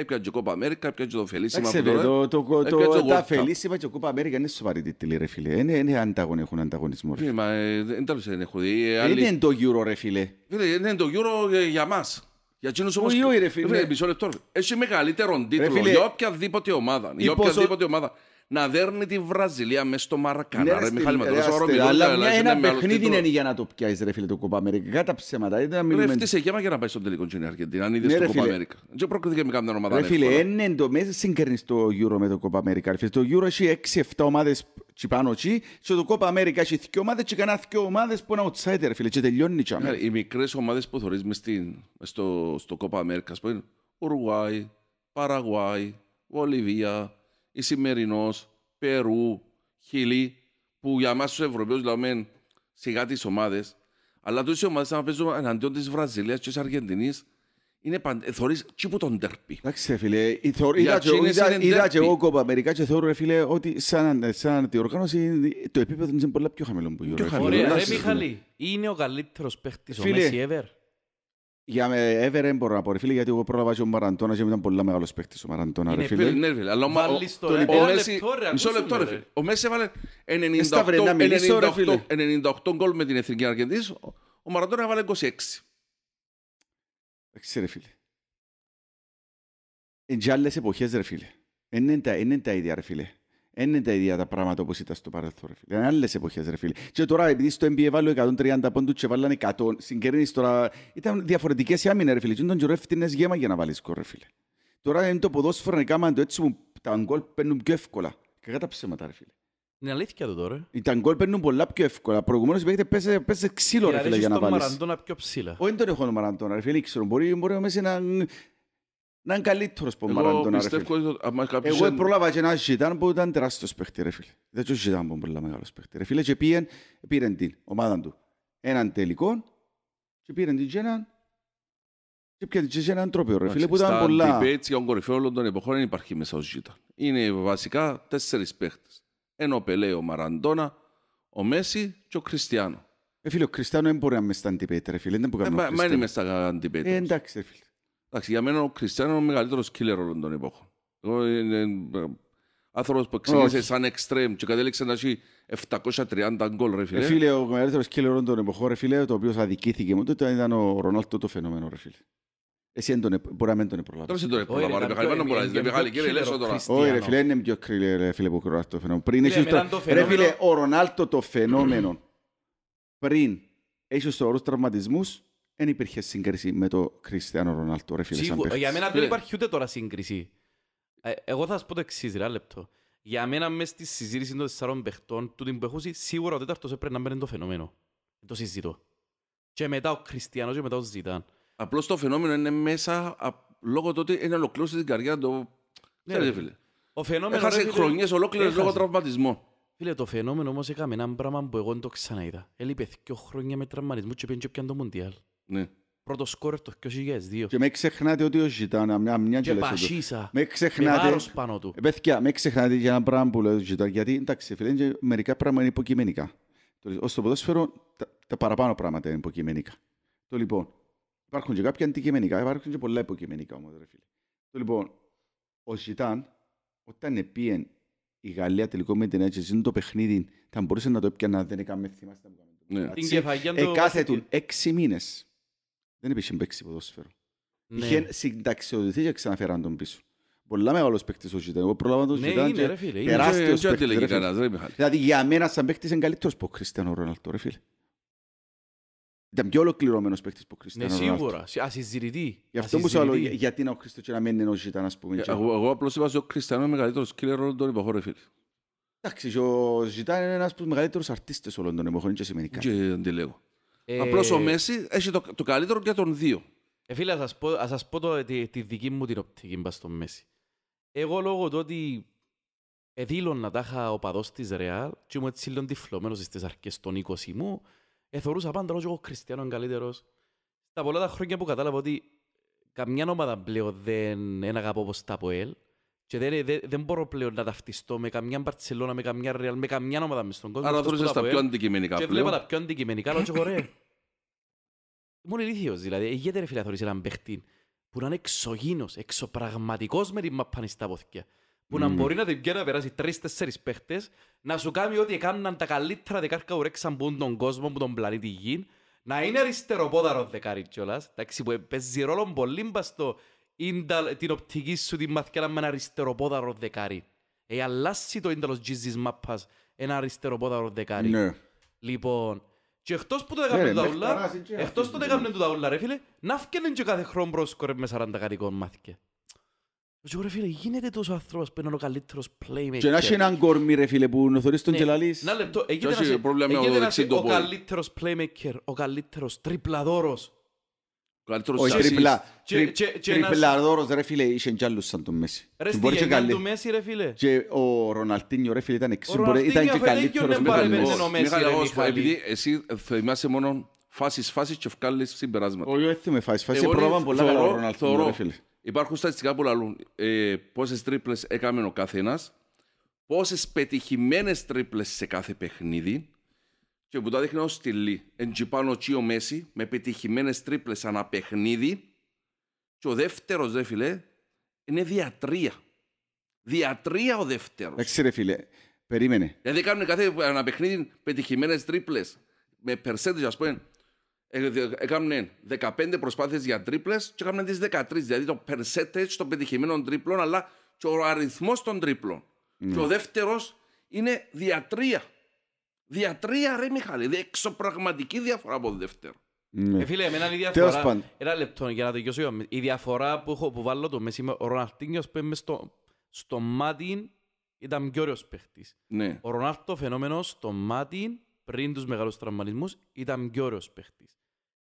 Έπιαν και Κόπα Αμέρικα, έπιαν και το Φελίσιμα. Άξε, το, το, το, το, τα Φελίσιμα και Κόπα Αμέρικα είναι σοβαρή τίτλη, ρε φίλε. Είναι, είναι ανταγωνι, έχουν ανταγωνισμό. Ναι, φίλε, μα ε, δεν τα δεν έχω δει. Ε, άλλοι... Είναι το γιούρο, ρε φίλε. Φίλε, είναι το ε, για μας. Για εκείνους όμως... Ου, ρε φίλε. Μισό λεπτό. Έχει μεγαλύτερον τίτλο για οποιαδήποτε ομάδα. Για οποιαδήποτε ομάδα να δέρνει τη Βραζιλία μέσα στο Μαρακάνα. Ναι, ρε Μιχάλη Ρομιλό. Αλλά μια ένα παιχνίδι είναι για να το πιάσεις ρε φίλε το Κοπα Αμερικά. Κατά ψέματα. Ε, ρε φτύσε και για να πάει στον τελικό τσινή Αργεντίνα. Αν είδες ναι, το Κοπα Αμερικά. Δεν προκριθήκε με κάποια ομάδα. Ρε φίλε, είναι το μέσα συγκέρνεις το Euro με το Κοπα Αμερικά. Το Euro έχει 6-7 ομάδες και πάνω και το Κόπα Αμέρικα έχει δύο ομάδες και κανένα δύο ομάδες που είναι outsider φίλε και τελειώνει και αμέρα. Οι μικρές ομάδες που θωρείς στο Κόπα Αμέρικα, ας πούμε, Ουρουάι, Παραγουάι, Βολιβία, η σημερινός, Περού, Χιλή, που για εμάς τους Ευρωπαίους λέμε σιγά τις ομάδες, αλλά τους ομάδες να παίζουν εναντίον της Βραζιλίας και της Αργεντινής, είναι πάντα, ε, θεωρείς και τον τέρπι. Εντάξει φίλε, είδα και εγώ κόμπα Αμερικά και θεωρώ φίλε ότι σαν, σαν τη οργάνωση το επίπεδο είναι πολλά πιο χαμηλό που γύρω. Ωραία, ρε Μιχαλή, είναι ο καλύτερος παίχτης ο Μέση ever. Για με έβερε μπορώ να πω ρε φίλε, γιατί εγώ πρόλαβα και ο Μαραντώνας και ήταν πολύ μεγάλος παίχτης ο Μαραντώνα ρε φίλε. Είναι φίλε, αλλά ο Μέση, μισό λεπτό ρε φίλε, ο Μέση έβαλε 98 γκολ με την Εθνική Αργεντής, ο Μαραντώνα έβαλε 26. Εντάξει ρε φίλε. Είναι και άλλες εποχές ρε φίλε. Είναι τα ίδια ρε φίλε. Δεν είναι τα ίδια τα πράγματα όπως ήταν στο παρελθόν. Είναι άλλες εποχές, ρε φίλε. Και τώρα, επειδή στο NBA βάλω 130 πόντους και βάλανε 100, συγκερίνεις τώρα... Ήταν διαφορετικές οι άμυνες, ρε φίλε. Και ήταν και έφτυνες γέμα για να βάλεις κορ, ρε φίλε. Τώρα είναι το ποδόσφαιρο να κάνουμε το έτσι μου. τα γκολ παίρνουν πιο εύκολα. Κακά τα ψέματα, ρε φίλε. Είναι αλήθεια το τώρα. Τα γκολ παίρνουν πολλά πιο εύκολα. Προηγουμένως παίχτε πέσε, πέσε ξύλο, ρε φίλε, για να βάλεις. Αρέσεις τον Μαραντώνα πιο ψήλα. Όχι, τον έχω τον Μαραντώνα, ρε φίλε. Ξέρω, μπορεί, μπορεί, μπορεί, να να είναι καλύτερος που Μαραντόνα, ρε φίλε. Εγώ πρόλαβα και ένα ζητάν που ήταν τεράστιος παίχτη, ρε φίλε. Δεν και ζητάν που ήταν μεγάλος παίχτη, ρε φίλε. Και πήγαν, πήραν την ομάδα του. Έναν τελικό και πήραν την και έναν και πήγαν και έναν τρόπο, ρε φίλε, που ήταν πολλά... Στα αντιπέτσια για τον όλων των εποχών δεν υπάρχει μέσα ο ζητάν. Είναι βασικά τέσσερις παίχτες. Ένα ο Πελέ, ο Μαραντώνα, ο Μέση και ο Κριστιανό. Ε, φίλε, ο Κριστιανό δεν μπορεί να είμαι στα αντιπέτ, ρε φίλε. Δεν μπορεί να είμαι στα αντιπέτ. Ε, εντάξει, ρε φίλε. Εντάξει, για μένα ο Κριστιανό είναι ο μεγαλύτερος killer όλων των εποχών. Εγώ είναι ε, άνθρωπος που ξεκίνησε σαν extreme και κατέληξε να έχει 730 γκολ, ρε φίλε. φίλε, ο μεγαλύτερος killer όλων των εποχών, το οποίο αδικήθηκε μου τότε ήταν ο Ρονάλτο το φαινόμενο, ρε φίλε. Εσύ δεν τον μπορεί να μην τον προλάβει. δεν τον προλάβει. ρε φίλε, είναι πιο κρύλε ρε φίλε που το φαινόμενο. Ρε φίλε, ο Ρονάλτο το φαινόμενο δεν υπήρχε σύγκριση με το Κριστιανό Ρονάλτο, ρε φίλε. Σίγουρα, για μένα δεν ναι. υπάρχει ούτε τώρα σύγκριση. Ε, εγώ θα σα πω το εξής, ρε λεπτό. Για μένα μέσα στη συζήτηση των τεσσάρων παιχτών του την που έχω σίγουρα ο τέταρτος έπρεπε να μπαίνει το φαινόμενο. Το συζητώ. Και μετά ο Κριστιανός και μετά ο Ζητάν. Απλώς το φαινόμενο είναι μέσα λόγω του ότι είναι ολοκλήρωση την καριέρα του. Ναι, ρε, φίλε. Ο φαινόμενο, έχασε χρονιές ολόκληρες λόγω τραυματισμού. Φίλε, το φαινόμενο όμως έκανε ένα πράγμα που εγώ δεν το ξαναείδα. Έλειπε και χρόνια με τραυματισμού και πήγε και πιάνε το Μοντιάλ. Ναι. Πρώτο σκόρερ το 2002. Και με ξεχνάτε ότι ο Ζητάνα, μια, μια και πασίσα, με ξεχνάτε, με πάνω του. Ε, παιδιά, με ξεχνάτε για ένα πράγμα που λέω Ζητάνα, γιατί εντάξει, φίλε, μερικά πράγματα είναι υποκειμενικά. Ως το ποδόσφαιρο, τα, τα παραπάνω πράγματα είναι υποκειμενικά. Το λοιπόν, υπάρχουν και κάποια αντικειμενικά, υπάρχουν και πολλά υποκειμενικά όμως, ρε φίλε. Το λοιπόν, ο Ζητάν, όταν επίεν η Γαλλία τελικό με την έτσι, είναι το παιχνίδι, θα μπορούσε να το έπιανε, δεν έκαμε θυμάστε. Ναι. Την κεφαγιά του... Εκάθετουν έξι μήνες δεν υπήρχε παίξει ποδόσφαιρο. Ναι. Είχε συνταξιοδοτηθεί και ξαναφέραν τον πίσω. Πολλά μεγάλος παίκτης ο Ζητάν. Εγώ πρόλαβα τον Ζητάν ναι, είναι, ρε φίλε, τεράστιος είναι, παίκτης. Ρε, κανάς, δηλαδή για μένα σαν παίκτης είναι καλύτερος από ο Κριστιανό Ροναλτό, ρε φίλε. Ήταν πιο ολοκληρωμένος παίκτης από ναι, ο Κριστιανό Ροναλτό. Ναι, σίγουρα. Ασυζητητή. Γι' αυτό μου σου λέω, γιατί είναι ο Κριστιανό και να μην είναι ο Ζητάν, ας πούμε. Ε, εγώ, απλώς είπα ότι ο Κριστιανό είναι μεγαλύτερος κύλερ όλων ρε φίλε. Εντάξει, ο Ζητάν είναι ένας από τους μεγαλύτερους αρτίστες όλων των εποχών, και σημαίνει κάτι. Και αντιλέγω. Ε... Απλώς ο Μέση έχει το, το καλύτερο και τον δύο. Ε, φίλε, ας σας πω, ας σας πω το, τη, τη, δική μου την οπτική μπα στο Μέση. Εγώ λόγω του ότι εδήλωνα τάχα ο παδός της Ρεάλ και ήμουν έτσι λίγο τυφλωμένος στις αρχές των 20 μου, εθωρούσα πάντα ότι ο Κριστιανό είναι καλύτερος. Στα πολλά τα χρόνια που κατάλαβα ότι καμιά ομάδα πλέον δεν αγαπώ όπως τα ελ, και δεν, ε, δεν, δεν μπορώ πλέον να ταυτιστώ με καμιά Μπαρτσελώνα, με καμιά Ρεάλ, με καμιά ομάδα μες στον κόσμο. Άρα θεωρούσες τα πιο ε. αντικειμενικά πλέον. Και βλέπω τα πιο αντικειμενικά, αλλά και ρε. Μόνο ηλίθιος δηλαδή. Ε, Γιατί ρε φίλε θωρείς έναν παίχτη που να είναι εξωγήνος, εξωπραγματικός με την μαπάνη στα πόθηκια. Που mm. να μπορεί να την πιέρα να περάσει τρεις-τέσσερις παίχτες, να σου κάνει ό,τι έκαναν τα καλύτερα δεκάρκα ουρέξαν που τον κόσμο, που τον πλανήτη γη, να είναι αριστεροπόδαρος δεκάρι κιόλας, εντάξει, που παίζει ρόλο πολύ μπαστό Ίνταλ, την οπτική σου τη μαθηκέρα με ένα αριστεροπόδαρο δεκάρι. Ε, αλλάσει το ίνταλος τζίζης μάπας ένα αριστεροπόδαρο δεκάρι. Ναι. Λοιπόν, και εκτός που το ναι, έκαμε του ταούλα, εκτός το έκαμε το ταούλα ρε φίλε, να φκένε και κάθε χρόνο πρόσκορε με 40 καρικών μάθηκε. Εγώ ρε φίλε, γίνεται τόσο άνθρωπος που είναι ο καλύτερος playmaker. Και να έχει έναν κορμί ρε φίλε που νοθωρείς τον κελαλής. Ναι. Να λεπτό, έγινε να είσαι ε- ο ε- καλύτερος playmaker, ο καλύτερος τριπλαδόρος, Καλύτερος Όχι, τριπλά. Τριπλαρδόρος ρε φίλε, είχε κι άλλους σαν τον Μέση. Ρε στη γενιά του Μέση ρε φίλε. Και ο Ροναλτίνιο ρε φίλε ήταν εξύμπορε, ήταν και καλύτερος Επειδή εσύ θυμάσαι μόνο φάσεις φάσεις και βγάλεις συμπεράσματα. Όχι, δεν με φάσεις φάσεις, πρόλαβαν πολλά καλά ο Ροναλτίνιο ρε φίλε. Υπάρχουν στατιστικά που λαλούν ε, πόσες τρίπλες έκαμε ο καθένας, πόσες πετυχημένες τρίπλες σε κάθε παιχνίδι, και που τα δείχνει ως Στυλί εν και ο Μέση με πετυχημένε τρίπλες ανά παιχνίδι και ο δεύτερος δε φίλε είναι διατρία. Διατρία ο δεύτερος. Εντάξει ρε φίλε, περίμενε. Δηλαδή κάνουν κάθε ένα παιχνίδι πετυχημένες τρίπλες με percentage ας πούμε. Ε, έκαναν 15 προσπάθειες για τρίπλες και έκαναν τις 13. Δηλαδή το percentage των πετυχημένων τρίπλων αλλά και ο αριθμός των τρίπλων. Ναι. Και ο δεύτερος είναι διατρία τρία, ρε Μιχάλη, εξωπραγματική διαφορά από δεύτερο. Ναι. Ε, φίλε, εμένα έναν η διαφορά. Ένα λεπτό για να τελειώσω. Η διαφορά που, έχω, που βάλω το Μέση, ο Ροναρτίνιος που είμαι στο, στο μάτι ήταν πιο ωραίος παίχτης. Ναι. Ο Ρονάρτο φαινόμενο στο Μάτιν, πριν τους μεγάλους τραυματισμούς ήταν πιο ωραίος παίχτης.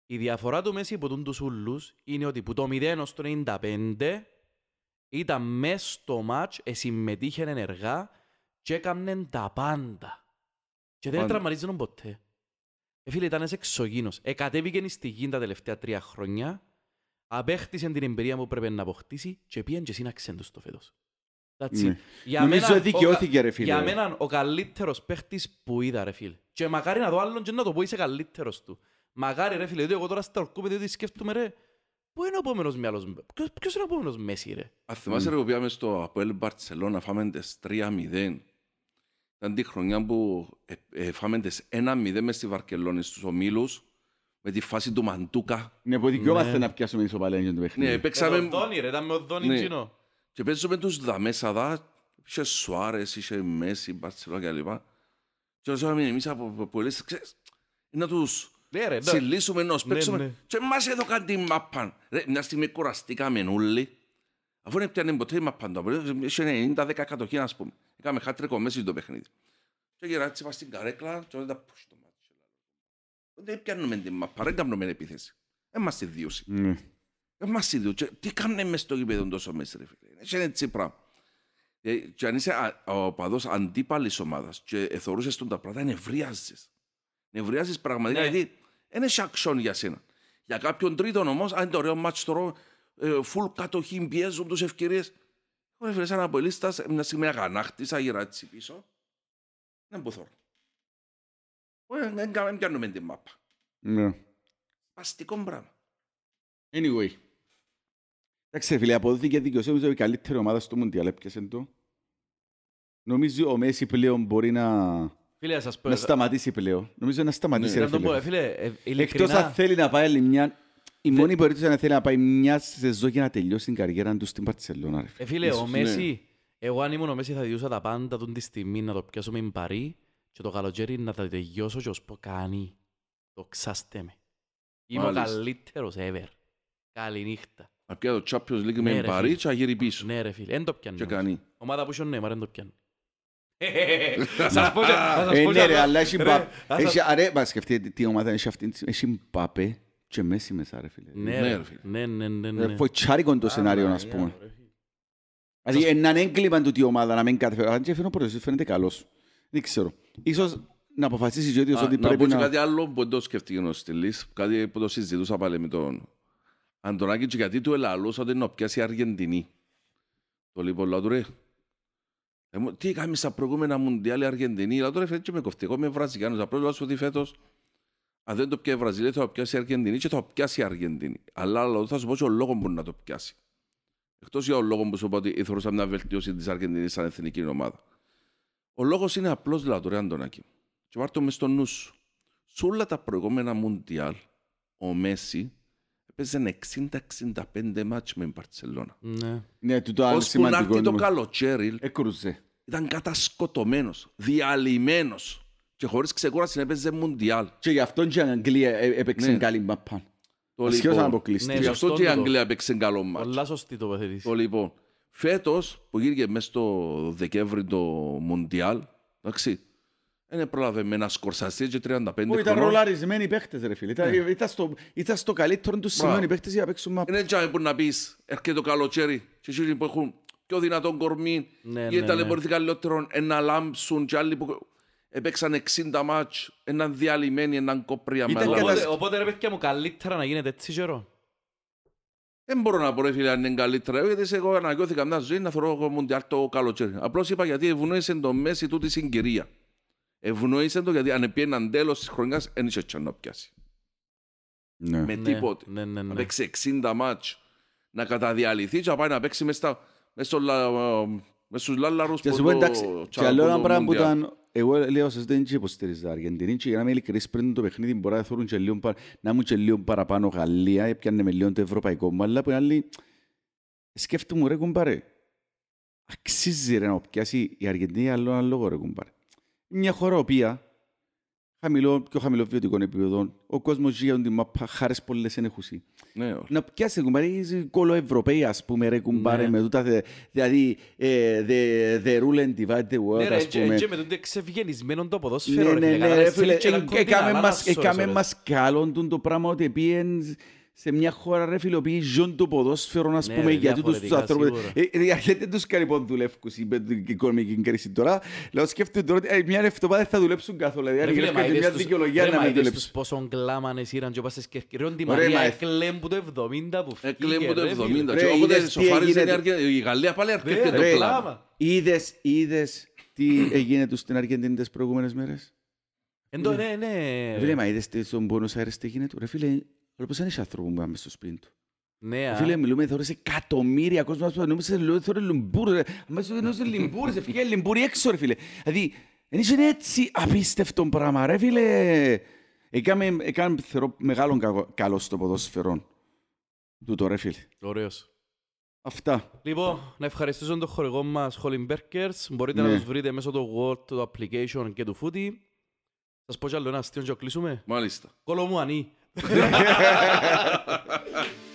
Η διαφορά του Μέση από τους ούλους είναι ότι που το 0 το 95 ήταν μέσα στο μάτς, συμμετείχαν ενεργά και έκαναν τα πάντα. Και δεν τραυματίζουν ποτέ. Ε, φίλε, ήταν ένας εξωγήινος. Εκατέβηκε στη γη τα τελευταία τρία χρόνια, απέκτησε την εμπειρία που πρέπει να αποκτήσει και πήγαινε και σύναξε τους το φέτος. Ναι. Για Νομίζω μένα, δικαιώθηκε ρε φίλε. Για μένα ο καλύτερος παίχτης που είδα ρε φίλε. Και μακάρι να δω άλλον και να το πω είσαι καλύτερος του. Μακάρι ρε φίλε, διότι εγώ τώρα σταρκούμε διότι σκέφτομαι ρε. Πού είναι ο επόμενος μυαλός, ποιος, ποιος είναι ο επόμενος Μέση ρε. Αν θυμάσαι ρε που ειναι ο επομενος μυαλος μου ποιος ειναι ο επομενος μεση ρε αν θυμασαι ρε που πηγαμε στο Αποέλ Μπαρτσελώνα, φάμε τις 3-0 ήταν τη χρονιά που ε, ε, φάμε τις 1-0 μες στη Βαρκελόνη στους ομίλους με τη φάση του Μαντούκα. Ναι, που δικαιόμαστε ναι. να πιάσουμε τις ισοπαλία για το παιχνίδι. Ναι, παίξαμε... Ήταν ε, Δόνι ρε, ήταν με ο Δόνι Τζίνο. Ναι. Και παίξαμε τους δαμές αδά, είχε Σουάρες, είχε Μέση, Μπαρτσελό λοιπά. Και όσο έμεινε εμείς από πολλές, ξέρεις, να τους συλλήσουμε, ναι, να τους παίξουμε. Και μας εδώ κάτι μάπαν. Μια στιγμή κουραστήκαμε όλοι. Αφού δεν είναι ποτέ μα πάντα. Είχε 90-10 κατοχή, ας πούμε. Έκαμε χάτρικο μέσα στο παιχνίδι. Και γυράτσε πα στην καρέκλα, και το μάτι. Δεν πιάνουμε την μαπα, δεν κάνουμε επίθεση. Δεν μα ιδιούσε. Δεν Τι κάνουμε μέσα στο γήπεδο τόσο μέσα, ρε φίλε. Ε, και αν είσαι ο παδό αντίπαλη και εθωρούσες τον τα πράγματα, νευρίαζε. δεν φουλ ε, κατοχή, πιέζουν τους ευκαιρίες. Εγώ φίλε σαν αποελίστας, μια σήμερα γανάχτησα, γυρά πίσω. Δεν μπορώ. Ε, δεν πιάνουμε την μάπα. Ναι. Παστικό πράγμα. Anyway. Εντάξει φίλε, αποδόθηκε δικαιοσύνη ότι η καλύτερη ομάδα στο Μουντιάλ έπιασε το. Νομίζω ο Μέση πλέον μπορεί να... Φίλε, σας πω... Να σταματήσει πλέον. Νομίζω να σταματήσει, ναι. ρε φίλε. Ε, Εκτός αν θέλει να πάει μια η μόνη περίπτωση να θέλει να πάει μια σεζόν για να τελειώσει την καριέρα του στην Παρσελόνα. Ε, φίλε, Ίσως, ο ναι. Μέση, ναι. εγώ αν ήμουν ο Μέση θα διούσα τα πάντα του τη στιγμή να το πιάσω με μπαρί και το καλοκαίρι να τα τελειώσω και ως πω κάνει. Το ξάστε με. Είμαι Μάλιστα. ο καλύτερος ever. Καληνύχτα. Να πιάσω το Champions League ναι, με μπαρί και να γύρει πίσω. Ναι ρε φίλε, δεν το πιάνει. Και κάνει. Ομάδα που είσαι ο Νέμαρ, δεν το πιάνει. Σας πω και... Ε, ναι ρε, αλλά έχει μπαπέ. Άρα, σκεφτείτε τι ομάδα έχει αυτή. Έχει μπαπέ και μέση μέσα, ρε φίλε. Ναι, ναι Ναι, ναι, ναι. Ε, ναι. Φοητσάρικον το σενάριο, ας πούμε. Δηλαδή, έναν έγκλημα του τη ομάδα να μην καταφέρει. Αν και φαίνω πρώτος, φαίνεται καλός. Δεν ξέρω. Ίσως να αποφασίσεις ο ίδιος ότι πρέπει να... Να πω και κάτι άλλο που δεν το σκεφτήκε ο Στυλής, κάτι που το συζητούσα πάλι με τον Αντωνάκη και γιατί του ελαλούσα ότι να πιάσει η Αργεντινή. Το λέει πολλά του ρε. Ε, τι έκαμε στα προηγούμενα μουντιάλια Αργεντινή, λαό του ρε φέτος και με κοφτικό, με βραζικάνους. Απλώς λαό ότι φέτος αν δεν το πιάσει η Βραζιλία, θα το πιάσει η Αργεντινή και θα το πιάσει η Αργεντινή. Αλλά άλλο θα σου πω και ο λόγο μπορεί να το πιάσει. Εκτός για ο λόγο που σου είπα ότι ήθελα μια βελτίωση της Αργεντινής σαν εθνική ομάδα. Ο λόγος είναι απλός λατρεία, δηλαδή, Αντωνάκη. Και το μες στο νου σου. Σε όλα τα προηγούμενα Μουντιάλ, ο Μέση έπαιζε 60-65 μάτς με την Παρσελώνα. Ναι. ναι, το άλλο Ώσπου να έρθει το καλοκαίρι, ήταν κατασκοτωμένος, διαλυμένος και χωρίς ξεκούραση να έπαιζε Μουντιάλ. Και γι' αυτό και η Αγγλία ε, έπαιξε ναι. καλή μαπά. Ασχέως να λοιπόν- αποκλειστεί. Ναι, Γι' αυτό και η Αγγλία έπαιξε καλό μάτσο. Πολλά σωστή το παθετήση. Το λοιπόν. Φέτος που γύρικε μέσα στο Δεκέμβρη το Μουντιάλ, εντάξει, είναι πρόλαβε με ένα σκορσαστή και 35 χρόνια. Ήταν ρολαρισμένοι οι παίχτες ρε φίλε. Ναι. ήταν, στο, ήταν στο καλύτερο τους σημείο οι παίχτες για να παίξουν μαπά. Είναι τσάμε που να πεις, έρχεται το καλοκαίρι και εκείνοι που έχουν πιο δυνατόν κορμί, ναι, γιατί ναι, ταλαιπωρήθηκαν λιγότερο, να λάμψουν και άλλοι που Έπαιξαν 60 μάτς, έναν διαλυμένοι, έναν κόπρια μάλλον. Οπότε, οπότε ρε παιδιά μου, καλύτερα να γίνεται έτσι καιρό. Δεν μπορώ να πω ρε φίλε αν είναι καλύτερα, ε, γιατί εγώ αναγκώθηκα μια ζωή να θωρώ μοντιάλ το καλοκαίρι. Απλώς είπα γιατί ευνοήσε το μέση τούτη συγκυρία. Ευνοήσε το γιατί αν έναν τέλος της χρονιάς, δεν είσαι τσάν να πιάσει. Ναι. Με ναι, τίποτε. Ναι, ναι, ναι. Να παίξει 60 μάτς, να καταδιαλυθεί και να πάει να παίξει μέσα, στα, μες, στο, στους λάλαρους που το τσακούν το μοντιάλ εγώ λέω σας δεν και υποστηρίζα Αργεντινή και για να είμαι ειλικρής πριν το παιχνίδι μπορεί να θέλουν και λίγο, παρα... να μου και λίγο παραπάνω Γαλλία, έπιανε με λίγο το ευρωπαϊκό μου, αλλά που είναι άλλη σκέφτομαι ρε κουμπάρε. Αξίζει ρε να πιάσει η Αργεντινή άλλο ένα λόγο ρε κουμπάρε. Μια χώρα οποία χαμηλό, πιο χαμηλό βιωτικό επίπεδο. Ο κόσμος για την μαπά, χάρες πολλές ενεχουσί. Ναι, να πιάσει κουμπάρε, είσαι κόλο Ευρωπαίοι, ας πούμε, ρε κουμπάρε ναι. με τούτα. Δηλαδή, ε, the, the rule and divide world, ναι, ας πούμε. Ναι, με τούτε ξευγενισμένο το ποδόσφαιρο. Ναι, ναι, ναι, μας ε, το πράγμα ότι σε μια χώρα ρε φίλε οποίοι ζουν το ποδόσφαιρο να πούμε για τούτους τους ανθρώπους. Ε, ε αρχέτε τους καρυπών δουλεύκους είπε οικονομική κρίση τώρα. Λέω σκέφτομαι τώρα ότι ε, μια ρευτοπά δεν θα δουλέψουν καθόλου. Δηλαδή ρε, φίλε, μια δικαιολογία να μην δουλέψουν. Πόσο γκλάμανες ήραν και πάσες και ρεόν τη Μαρία ε- που το 70 που φύγε. που το 70 και όποτε σοφάριζε η Γαλλία πάλι αρκεύκε το κλάμα. Είδες, τι έγινε τους στην Αργεντινή τις προηγούμενες μέρες. Εν ναι. ναι, ναι. Ρε, μα είδες στον Πόνος Άιρες τι γίνεται. Ρε φίλε, Βλέπω σαν είσαι άνθρωπο που πάμε στο σπίτι του. Ναι, Φίλε, μιλούμε τώρα σε εκατομμύρια κόσμο. Νομίζω σε λιμπούρ. Αμέσως μέσα σε λιμπούρ, σε φύγε έξω, ρε φίλε. Δηλαδή, είναι έτσι απίστευτο πράγμα, ρε φίλε. Έκαμε, έκαμε θεωρώ, μεγάλο καλό στο ποδόσφαιρο. Τούτο, ρε φίλε. Ωραίος. Αυτά. Λοιπόν, να ευχαριστήσω τον χορηγό μας Holling Berkers. Μπορείτε ναι. να τους βρείτε μέσω του Word, του application και του Footy. Σας πω κι άλλο ένα αστείο και κλείσουμε. Μάλιστα. ανή. Yeah.